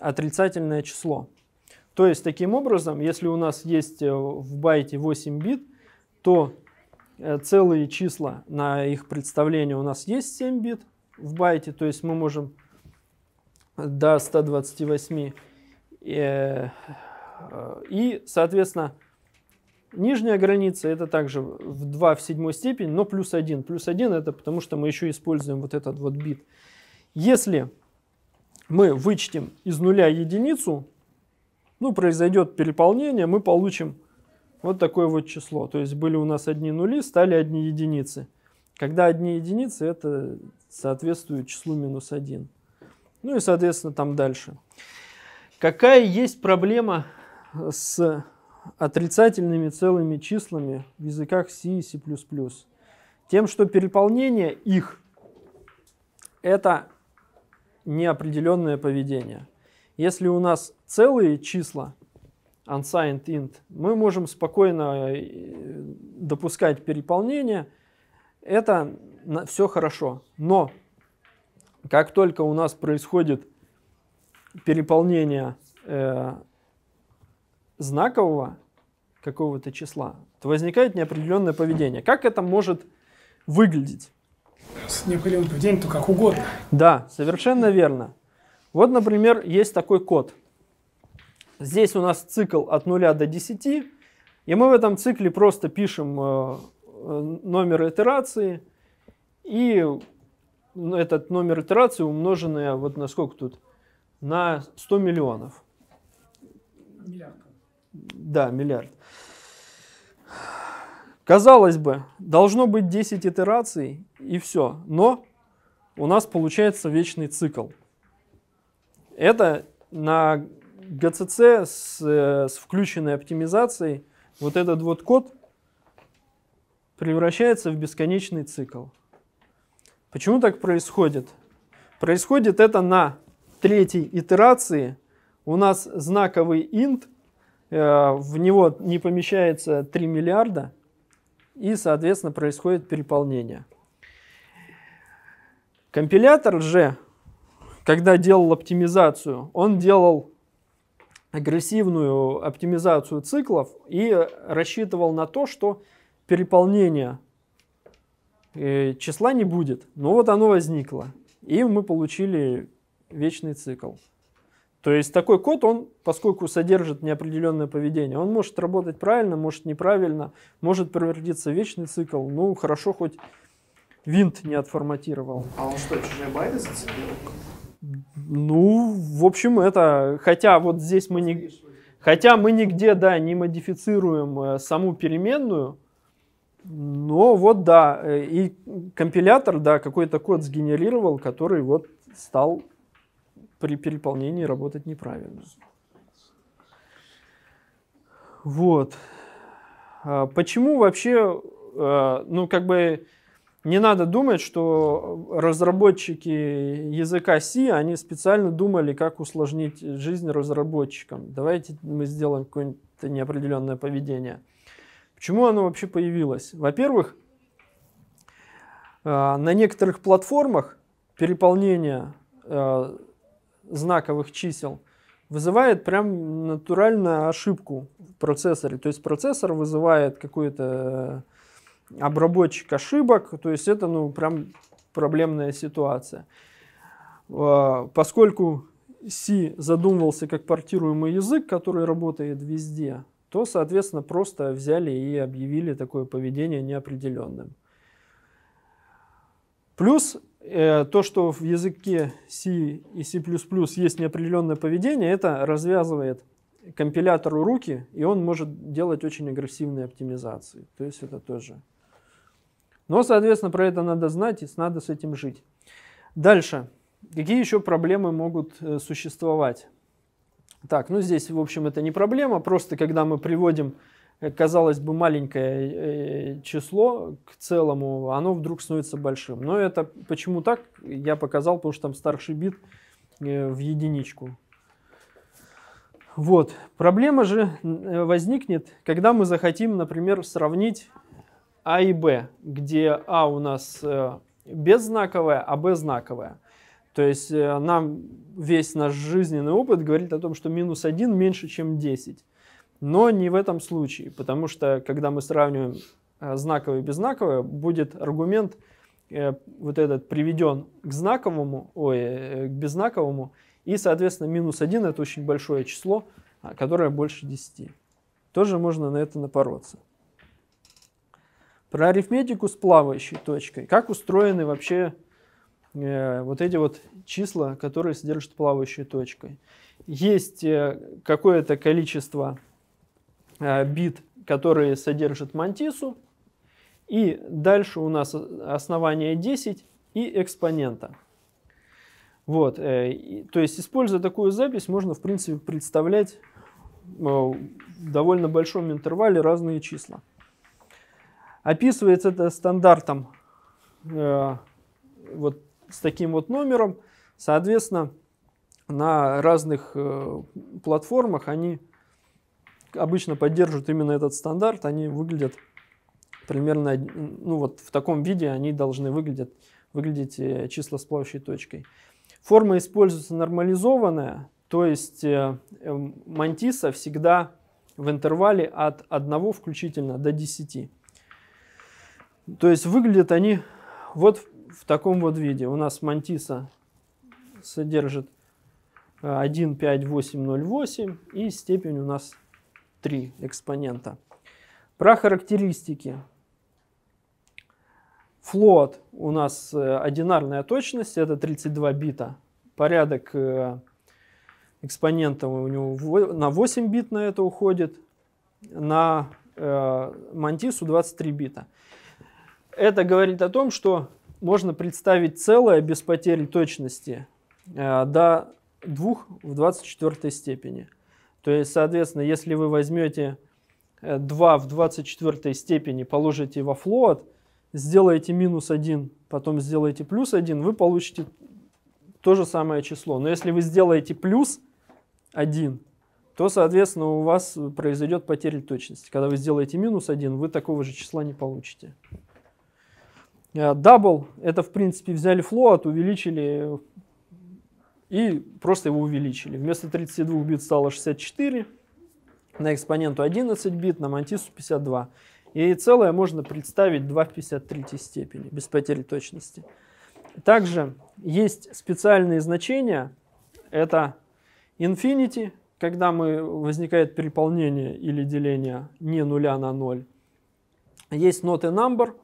отрицательное число. То есть, таким образом, если у нас есть э, в байте 8 бит, то э, целые числа на их представление у нас есть 7 бит в байте, то есть мы можем до 128 э, и, соответственно, Нижняя граница это также в 2 в седьмой степени, но плюс 1. Плюс 1 это потому, что мы еще используем вот этот вот бит. Если мы вычтем из нуля единицу, ну, произойдет переполнение, мы получим вот такое вот число. То есть были у нас одни нули, стали одни единицы. Когда одни единицы, это соответствует числу минус 1. Ну и, соответственно, там дальше. Какая есть проблема с отрицательными целыми числами в языках C и C++. Тем, что переполнение их — это неопределенное поведение. Если у нас целые числа, unsigned int, мы можем спокойно э, допускать переполнение. Это все хорошо. Но как только у нас происходит переполнение э, знакового какого-то числа, то возникает неопределенное поведение. Как это может выглядеть? Неопределенное поведение то как угодно. Да, совершенно верно. Вот, например, есть такой код. Здесь у нас цикл от 0 до 10, и мы в этом цикле просто пишем э, э, номер итерации, и этот номер итерации умноженный а вот на сколько тут? На 100 миллионов. Миллиард. Да, миллиард. Казалось бы, должно быть 10 итераций и все, но у нас получается вечный цикл. Это на GCC с, э, с включенной оптимизацией вот этот вот код превращается в бесконечный цикл. Почему так происходит? Происходит это на третьей итерации. У нас знаковый int – Э, в него не помещается 3 миллиарда, и, соответственно, происходит переполнение. Компилятор же, когда делал оптимизацию, он делал агрессивную оптимизацию циклов и рассчитывал на то, что переполнение э, числа не будет. Но вот оно возникло, и мы получили вечный цикл. То есть такой код, он, поскольку содержит неопределенное поведение, он может работать правильно, может неправильно, может превратиться в вечный цикл. Ну, хорошо, хоть винт не отформатировал. А он что, чужие байты зацепил? Ну, в общем, это... Хотя вот здесь мы не... Хотя мы нигде, да, не модифицируем э, саму переменную, но вот да, э, и компилятор, да, какой-то код сгенерировал, который вот стал при переполнении работать неправильно. Вот. А почему вообще, э, ну как бы не надо думать, что разработчики языка C, они специально думали, как усложнить жизнь разработчикам. Давайте мы сделаем какое то неопределенное поведение. Почему оно вообще появилось? Во-первых, э, на некоторых платформах переполнение э, знаковых чисел вызывает прям натурально ошибку в процессоре. То есть процессор вызывает какой-то э, обработчик ошибок, то есть это ну прям проблемная ситуация. А, поскольку C задумывался как портируемый язык, который работает везде, то, соответственно, просто взяли и объявили такое поведение неопределенным. Плюс Э, то, что в языке C и C++ есть неопределенное поведение, это развязывает компилятору руки, и он может делать очень агрессивные оптимизации. То есть это тоже. Но, соответственно, про это надо знать и надо с этим жить. Дальше. Какие еще проблемы могут э, существовать? Так, ну здесь, в общем, это не проблема, просто когда мы приводим Э, казалось бы, маленькое э, число к целому, оно вдруг становится большим. Но это почему так, я показал, потому что там старший бит э, в единичку. Вот. Проблема же возникнет, когда мы захотим, например, сравнить А и Б, где А у нас беззнаковая, а Б знаковая. То есть нам весь наш жизненный опыт говорит о том, что минус 1 меньше, чем 10 но не в этом случае, потому что когда мы сравниваем э, знаковое и беззнаковое, будет аргумент э, вот этот приведен к знаковому, ой, э, к беззнаковому, и, соответственно, минус 1 это очень большое число, а, которое больше 10. Тоже можно на это напороться. Про арифметику с плавающей точкой. Как устроены вообще э, вот эти вот числа, которые содержат плавающей точкой? Есть какое-то количество Э, бит, который содержит мантису. И дальше у нас основание 10 и экспонента. Вот, э, то есть, используя такую запись, можно, в принципе, представлять э, в довольно большом интервале разные числа. Описывается это стандартом э, вот с таким вот номером. Соответственно, на разных э, платформах они обычно поддерживают именно этот стандарт, они выглядят примерно, ну вот в таком виде они должны выглядеть, выглядеть э, числа с плавающей точкой. Форма используется нормализованная, то есть э, эм, мантиса всегда в интервале от 1 включительно до 10. То есть выглядят они вот в таком вот виде. У нас мантиса содержит 1, 5, 8, 0, 8 и степень у нас три экспонента. Про характеристики. Флот у нас э, одинарная точность, это 32 бита. Порядок э, экспонента у него на 8 бит на это уходит, на э, Мантису 23 бита. Это говорит о том, что можно представить целое без потери точности до 2 в 24 степени. То есть, соответственно, если вы возьмете 2 э, в 24 степени, положите во float, сделаете минус 1, потом сделаете плюс 1, вы получите то же самое число. Но если вы сделаете плюс 1, то, соответственно, у вас произойдет потеря точности. Когда вы сделаете минус 1, вы такого же числа не получите. Double э, это, в принципе, взяли float, увеличили и просто его увеличили. Вместо 32 бит стало 64, на экспоненту 11 бит, на мантису 52. И целое можно представить 2 в 53 степени, без потери точности. Также есть специальные значения. Это infinity, когда мы, возникает переполнение или деление не нуля на ноль. Есть not и number.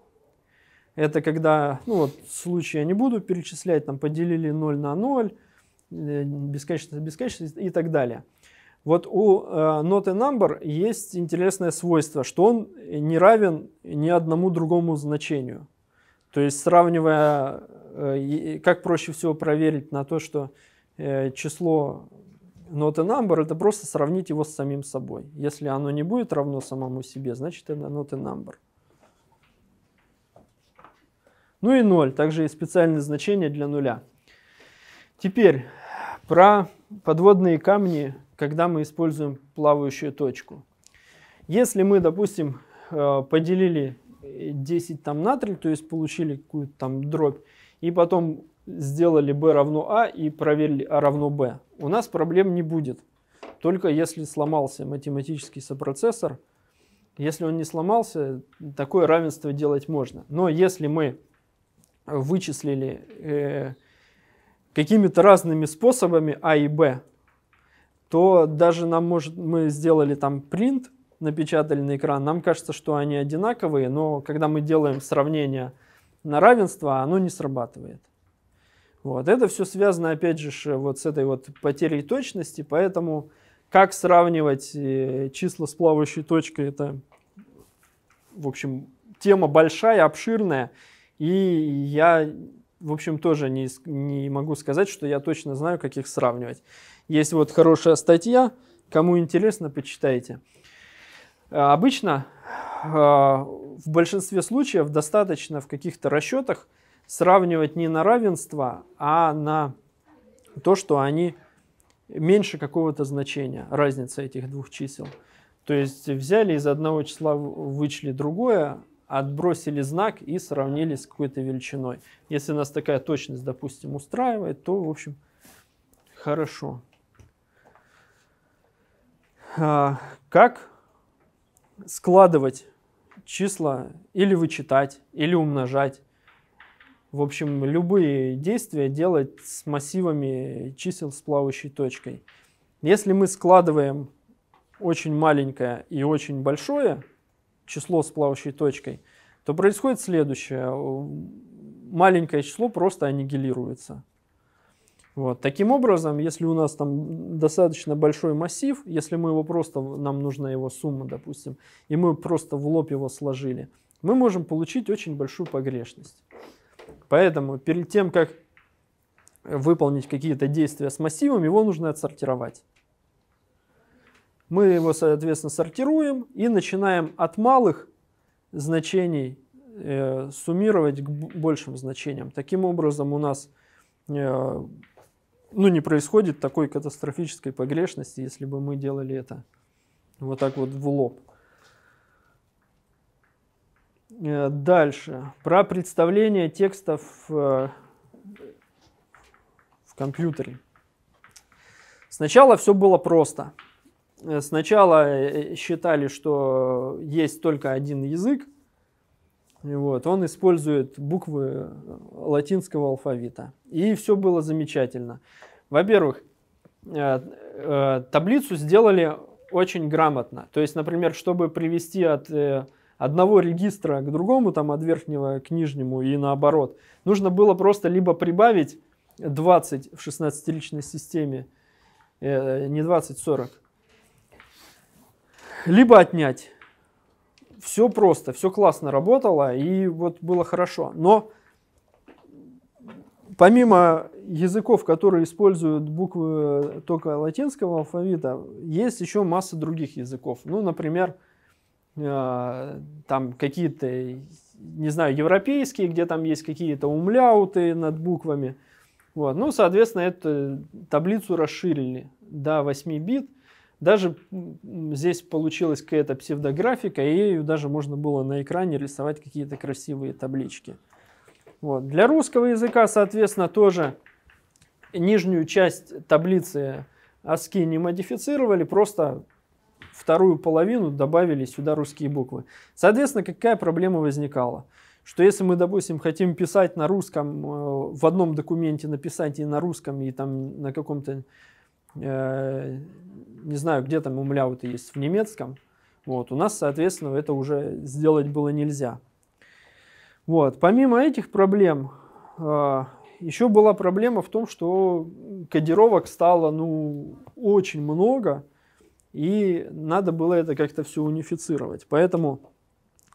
Это когда, ну вот случай я не буду перечислять, там поделили 0 на 0, Э, бесконечность, бесконечность и так далее. Вот у э, not a number есть интересное свойство, что он не равен ни одному другому значению. То есть сравнивая, э, как проще всего проверить на то, что число not a number, это просто сравнить его с самим собой. Если оно не будет равно самому себе, значит это not a number. Ну и ноль, также есть специальные значения для нуля. Теперь про подводные камни, когда мы используем плавающую точку. Если мы, допустим, э, поделили 10 там на 3, то есть получили какую-то там дробь, и потом сделали b равно а и проверили а равно b, у нас проблем не будет. Только если сломался математический сопроцессор, если он не сломался, такое равенство делать можно. Но если мы вычислили э, какими-то разными способами А и Б, то даже нам может, мы сделали там принт, напечатали на экран, нам кажется, что они одинаковые, но когда мы делаем сравнение на равенство, оно не срабатывает. Вот. Это все связано, опять же, вот с этой вот потерей точности, поэтому как сравнивать э, числа с плавающей точкой, это, в общем, тема большая, обширная, и я в общем, тоже не, не могу сказать, что я точно знаю, как их сравнивать. Есть вот хорошая статья, кому интересно, почитайте. Обычно а, в большинстве случаев достаточно в каких-то расчетах сравнивать не на равенство, а на то, что они меньше какого-то значения, разница этих двух чисел. То есть взяли из одного числа, вычли другое, отбросили знак и сравнили с какой-то величиной. Если нас такая точность, допустим, устраивает, то, в общем, хорошо. А, как складывать числа или вычитать, или умножать? В общем, любые действия делать с массивами чисел с плавающей точкой. Если мы складываем очень маленькое и очень большое, число с плавающей точкой, то происходит следующее. Маленькое число просто аннигилируется. Вот. Таким образом, если у нас там достаточно большой массив, если мы его просто, нам нужна его сумма, допустим, и мы просто в лоб его сложили, мы можем получить очень большую погрешность. Поэтому перед тем, как выполнить какие-то действия с массивом, его нужно отсортировать. Мы его, соответственно, сортируем и начинаем от малых значений э, суммировать к большим значениям. Таким образом у нас э, ну, не происходит такой катастрофической погрешности, если бы мы делали это вот так вот в лоб. Э, дальше. Про представление текстов в компьютере. Сначала все было просто. Э, сначала э, э, считали, что есть только один язык, вот, он использует буквы латинского алфавита. И все было замечательно. Во-первых, таблицу сделали очень грамотно. То есть, например, чтобы привести от одного регистра к другому, там от верхнего к нижнему и наоборот, нужно было просто либо прибавить 20 в 16-личной системе, не 20, 40, либо отнять. Все просто, все классно работало, и вот было хорошо. Но помимо языков, которые используют буквы э, только латинского алфавита, есть еще масса других языков. Ну, например, э, там какие-то, не знаю, европейские, где там есть какие-то умляуты над буквами. Вот. Ну, соответственно, эту таблицу расширили до 8 бит – даже здесь получилась какая-то псевдографика, и ею даже можно было на экране рисовать какие-то красивые таблички. Вот. Для русского языка, соответственно, тоже нижнюю часть таблицы ASCII не модифицировали, просто вторую половину добавили сюда русские буквы. Соответственно, какая проблема возникала? Что если мы, допустим, хотим писать на русском, э, в одном документе написать и на русском, и там на каком-то Э, не знаю, где там умляуты есть в немецком. Вот, у нас, соответственно, это уже сделать было нельзя. Вот, помимо этих проблем, э, еще была проблема в том, что кодировок стало, ну, очень много, и надо было это как-то все унифицировать. Поэтому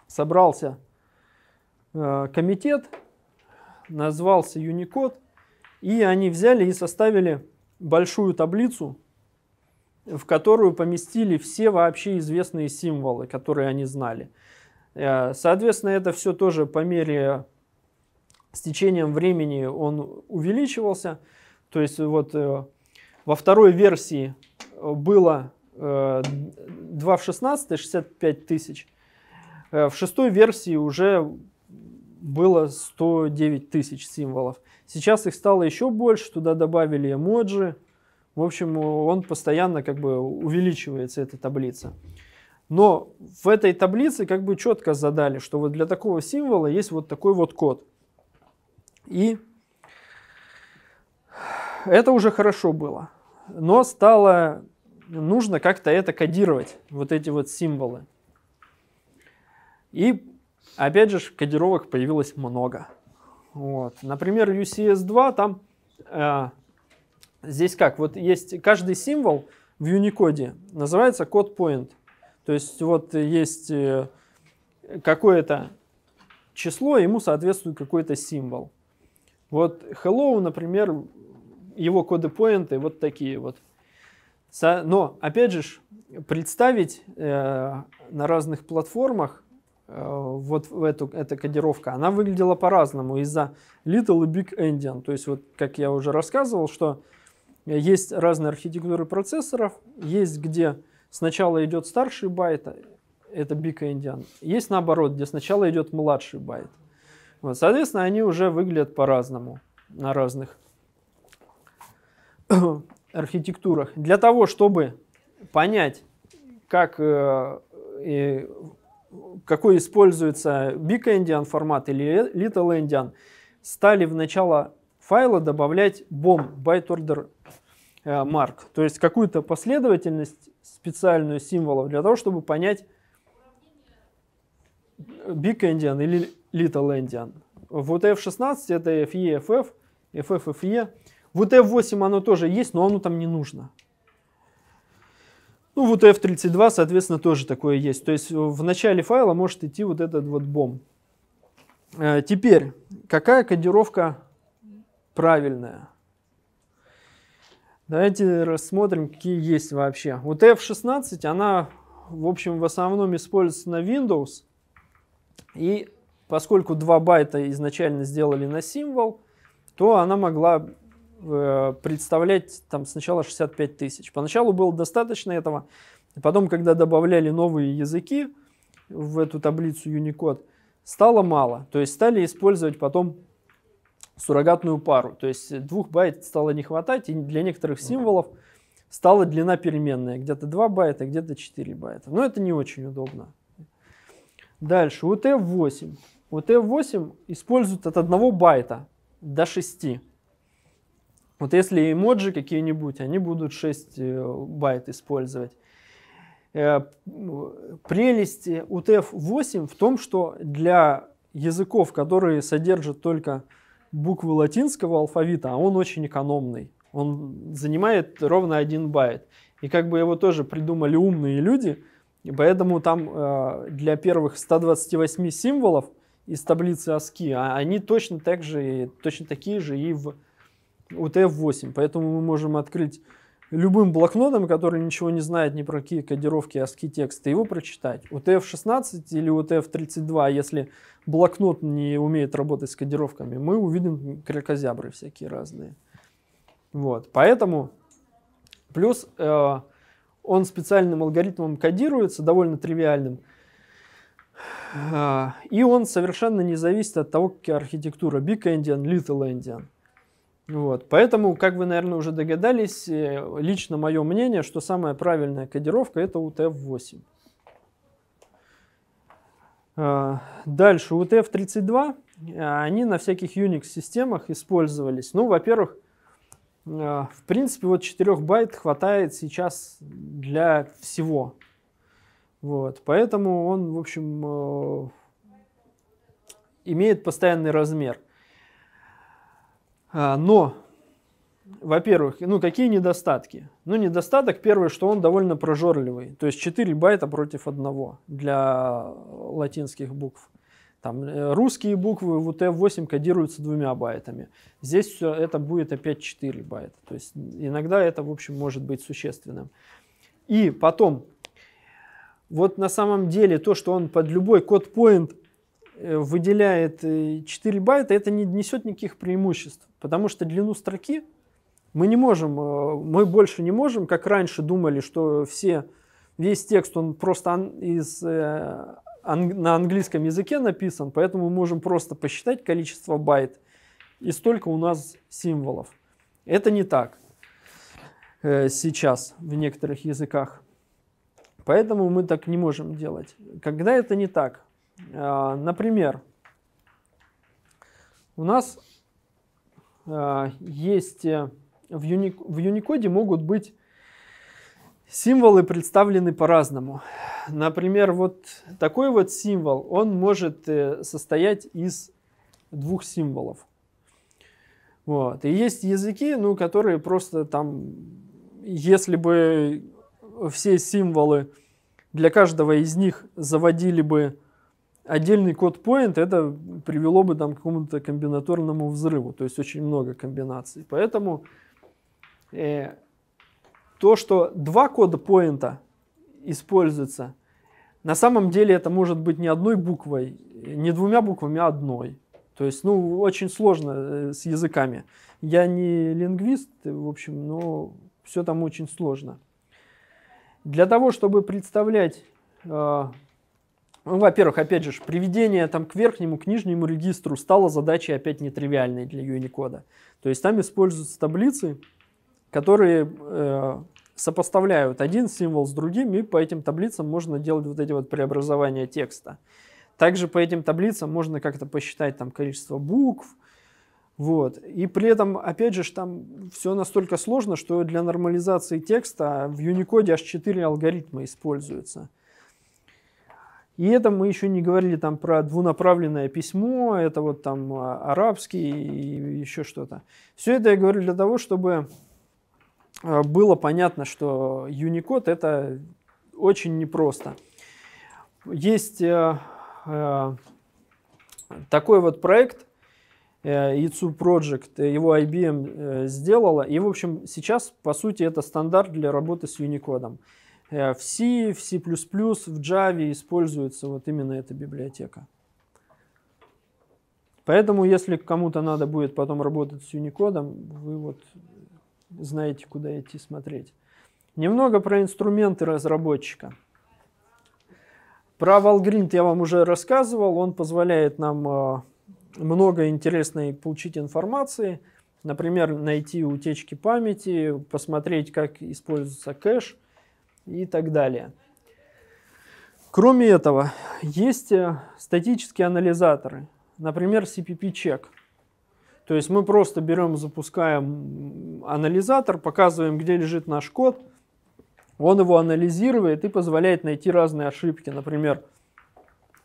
собрался э, комитет, назвался Unicode, и они взяли и составили большую таблицу, в которую поместили все вообще известные символы, которые они знали. Э, соответственно, это все тоже по мере с течением времени он увеличивался. То есть вот э, во второй версии было 2 э, в 16, 65 тысяч. В шестой версии уже было 109 тысяч символов. Сейчас их стало еще больше, туда добавили эмоджи. В общем, он постоянно как бы увеличивается, эта таблица. Но в этой таблице как бы четко задали, что вот для такого символа есть вот такой вот код. И это уже хорошо было. Но стало нужно как-то это кодировать, вот эти вот символы. И опять же, кодировок появилось много. Вот. Например, UCS2, там э, здесь как, вот есть каждый символ в Unicode называется код point. То есть вот есть э, какое-то число, ему соответствует какой-то символ. Вот hello, например, его коды поинты вот такие вот. Но, опять же, представить э, на разных платформах вот в эту, эта кодировка, она выглядела по-разному из-за Little и Big Endian. То есть, вот как я уже рассказывал, что есть разные архитектуры процессоров, есть где сначала идет старший байт, это Big Endian, есть наоборот, где сначала идет младший байт. Вот, соответственно, они уже выглядят по-разному на разных архитектурах. Для того, чтобы понять, как э, какой используется Big Endian формат или Little Endian, стали в начало файла добавлять BOM, Byte Order э, Mark, то есть какую-то последовательность специальную символов для того, чтобы понять Big Endian или Little Endian. Вот F16 это FE, FF, FF, FE. Вот F8 оно тоже есть, но оно там не нужно. Ну, вот F32, соответственно, тоже такое есть. То есть э, в начале файла может идти вот этот вот бом. Э, теперь, какая кодировка правильная? Давайте рассмотрим, какие есть вообще. Вот F16, она, в общем, в основном используется на Windows. И поскольку 2 байта изначально сделали на символ, то она могла Э, представлять там сначала 65 тысяч. Поначалу было достаточно этого. Потом, когда добавляли новые языки в эту таблицу Unicode, стало мало. То есть стали использовать потом суррогатную пару. То есть двух байт стало не хватать, и для некоторых ну символов стала длина переменная. Где-то 2 байта, где-то 4 байта. Но это не очень удобно. Дальше, UTF-8. UTF-8 используют от 1 байта до 6. Вот если эмоджи какие-нибудь, они будут 6 э, байт использовать. Э, Прелесть UTF-8 в том, что для языков, которые содержат только буквы латинского алфавита, а он очень экономный. Он занимает ровно 1 байт. И как бы его тоже придумали умные люди, и поэтому там э, для первых 128 символов из таблицы ASCII, а они точно так же, точно такие же и в вот F8. Поэтому мы можем открыть любым блокнотом, который ничего не знает ни про какие кодировки ASCII а текста, его прочитать. Вот F16 или вот F32, если блокнот не умеет работать с кодировками, мы увидим крякозябры всякие разные. Вот, поэтому плюс э, он специальным алгоритмом кодируется, довольно тривиальным, э, и он совершенно не зависит от того, какая архитектура, Big Endian, Little Endian. Вот. Поэтому, как вы, наверное, уже догадались, э, лично мое мнение, что самая правильная кодировка это UTF-8. А, дальше UTF-32, а, они на всяких Unix-системах использовались. Ну, во-первых, а, в принципе, вот 4 байт хватает сейчас для всего. Вот, поэтому он, в общем, э, имеет постоянный размер. А, но, во-первых, ну какие недостатки? Ну недостаток первый, что он довольно прожорливый. То есть 4 байта против одного для латинских букв. Там э, русские буквы в UTF-8 кодируются двумя байтами. Здесь все это будет опять 4 байта. То есть иногда это, в общем, может быть существенным. И потом, вот на самом деле то, что он под любой код-поинт Э, выделяет 4 э, байта, это не несет никаких преимуществ, потому что длину строки мы не можем, э, мы больше не можем, как раньше думали, что все, весь текст, он просто из, на английском языке написан, поэтому мы можем просто посчитать количество байт и столько у нас символов. Это не так сейчас в некоторых языках. Поэтому мы так не можем делать. Когда это не так? А, например, у нас а, есть э, в, Unicode, могут быть символы представлены по-разному. Например, вот такой вот символ, он может э, состоять из двух символов. Вот. И есть языки, ну, которые просто там, если бы все символы для каждого из них заводили бы отдельный код point это привело бы там, к какому-то комбинаторному взрыву, то есть очень много комбинаций. Поэтому э, то, что два кода поинта используется, на самом деле это может быть не одной буквой, не двумя буквами, а одной. То есть, ну, очень сложно э, с языками. Я не лингвист, в общем, но все там очень сложно. Для того, чтобы представлять э, ну, во-первых, опять же, приведение там к верхнему, к нижнему регистру стало задачей опять нетривиальной для Unicode. То есть там используются таблицы, которые э, сопоставляют один символ с другим, и по этим таблицам можно делать вот эти вот преобразования текста. Также по этим таблицам можно как-то посчитать там количество букв, вот. И при этом, опять же, там все настолько сложно, что для нормализации текста в Unicode аж 4 алгоритма используются. И это мы еще не говорили там про двунаправленное письмо, это вот там а, арабский и еще что-то. Все это я говорю для того, чтобы а, было понятно, что Unicode это очень непросто. Есть э, э, такой вот проект, э, Project, его IBM э, сделала. И, в общем, сейчас, по сути, это стандарт для работы с Unicode. Э, в C, в C++, в Java используется вот именно эта библиотека. Поэтому, если кому-то надо будет потом работать с Unicode, вы вот знаете, куда идти смотреть. Немного про инструменты разработчика. Про Valgrind я вам уже рассказывал. Он позволяет нам э, много интересной получить информации. Например, найти утечки памяти, посмотреть, как используется кэш – и так далее. Кроме этого, есть э, статические анализаторы, например, CPP-чек. То есть мы просто берем, запускаем анализатор, показываем, где лежит наш код, он его анализирует и позволяет найти разные ошибки. Например,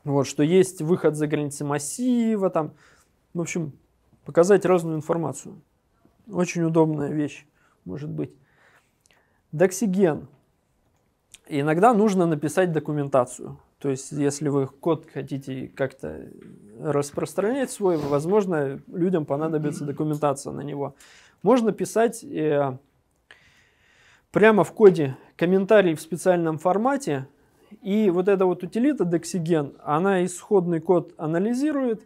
вот, что есть выход за границы массива, там, в общем, показать разную информацию. Очень удобная вещь, может быть. Доксиген – Иногда нужно написать документацию. То есть, если вы код хотите как-то распространять свой, возможно, людям понадобится документация на него. Можно писать э, прямо в коде комментарий в специальном формате, и вот эта вот утилита Dexigen, она исходный код анализирует,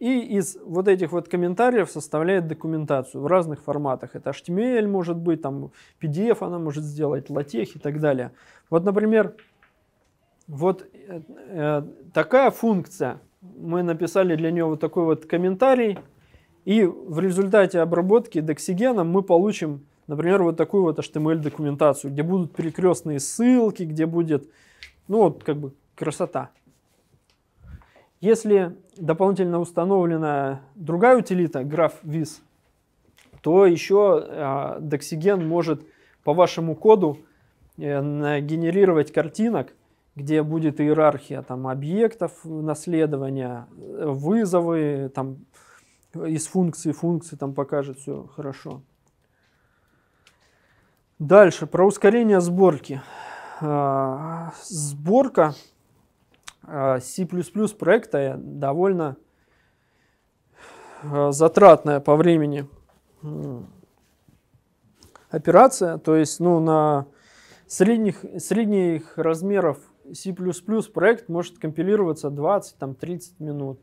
и из вот этих вот комментариев составляет документацию в разных форматах. Это HTML может быть, там PDF она может сделать, LaTeX и так далее. Вот, например, вот э, э, такая функция. Мы написали для нее вот такой вот комментарий. И в результате обработки доксигеном мы получим, например, вот такую вот HTML-документацию, где будут перекрестные ссылки, где будет, ну вот как бы красота. Если дополнительно установлена другая утилита, граф виз, то еще э, а, Doxygen может по вашему коду э, генерировать картинок, где будет иерархия там, объектов наследования, вызовы, там, из функции функции там покажет все хорошо. Дальше, про ускорение сборки. А, сборка а C++ проекта довольно э, затратная по времени операция, то есть ну, на средних, средних размеров C++ проект может компилироваться 20-30 минут.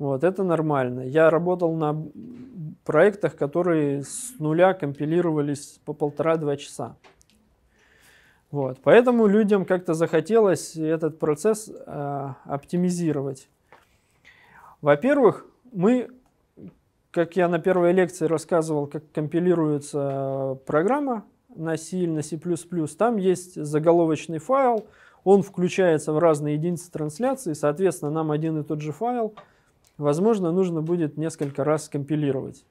Вот, это нормально. Я работал на проектах, которые с нуля компилировались по полтора-два часа. Вот. Поэтому людям как-то захотелось этот процесс э, оптимизировать. Во-первых, мы, как я на первой лекции рассказывал, как компилируется программа на C или на C++, там есть заголовочный файл, он включается в разные единицы трансляции, соответственно, нам один и тот же файл, возможно, нужно будет несколько раз компилировать.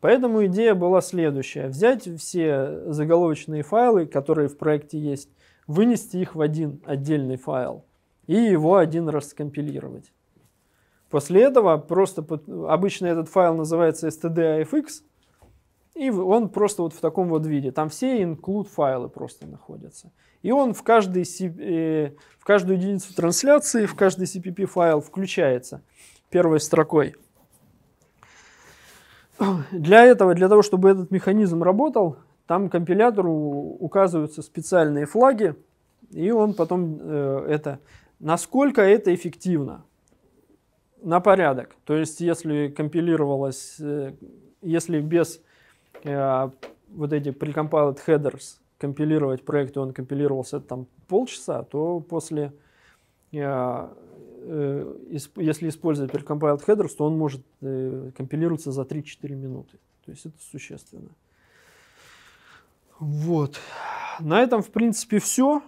Поэтому идея была следующая. Взять все заголовочные файлы, которые в проекте есть, вынести их в один отдельный файл и его один раз скомпилировать. После этого просто под... обычно этот файл называется stdafx и он просто вот в таком вот виде. Там все include файлы просто находятся. И он в, каждый, э, в каждую единицу трансляции, в каждый CPP файл включается первой строкой. Для этого, для того, чтобы этот механизм работал, там компилятору указываются специальные флаги, и он потом э, это... Насколько это эффективно? На порядок. То есть, если компилировалось, э, если без э, вот эти precompiled headers компилировать проект, и он компилировался там полчаса, то после э, Э, если использовать precompiled headers, то он может э, компилироваться за 3-4 минуты. То есть это существенно. Вот. На этом, в принципе, все.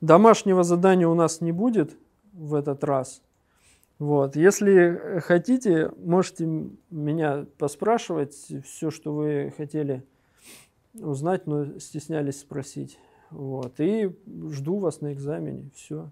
Домашнего задания у нас не будет в этот раз. Вот. Если э, хотите, можете меня поспрашивать все, что вы хотели узнать, но стеснялись спросить. Вот. И жду вас на экзамене. Все.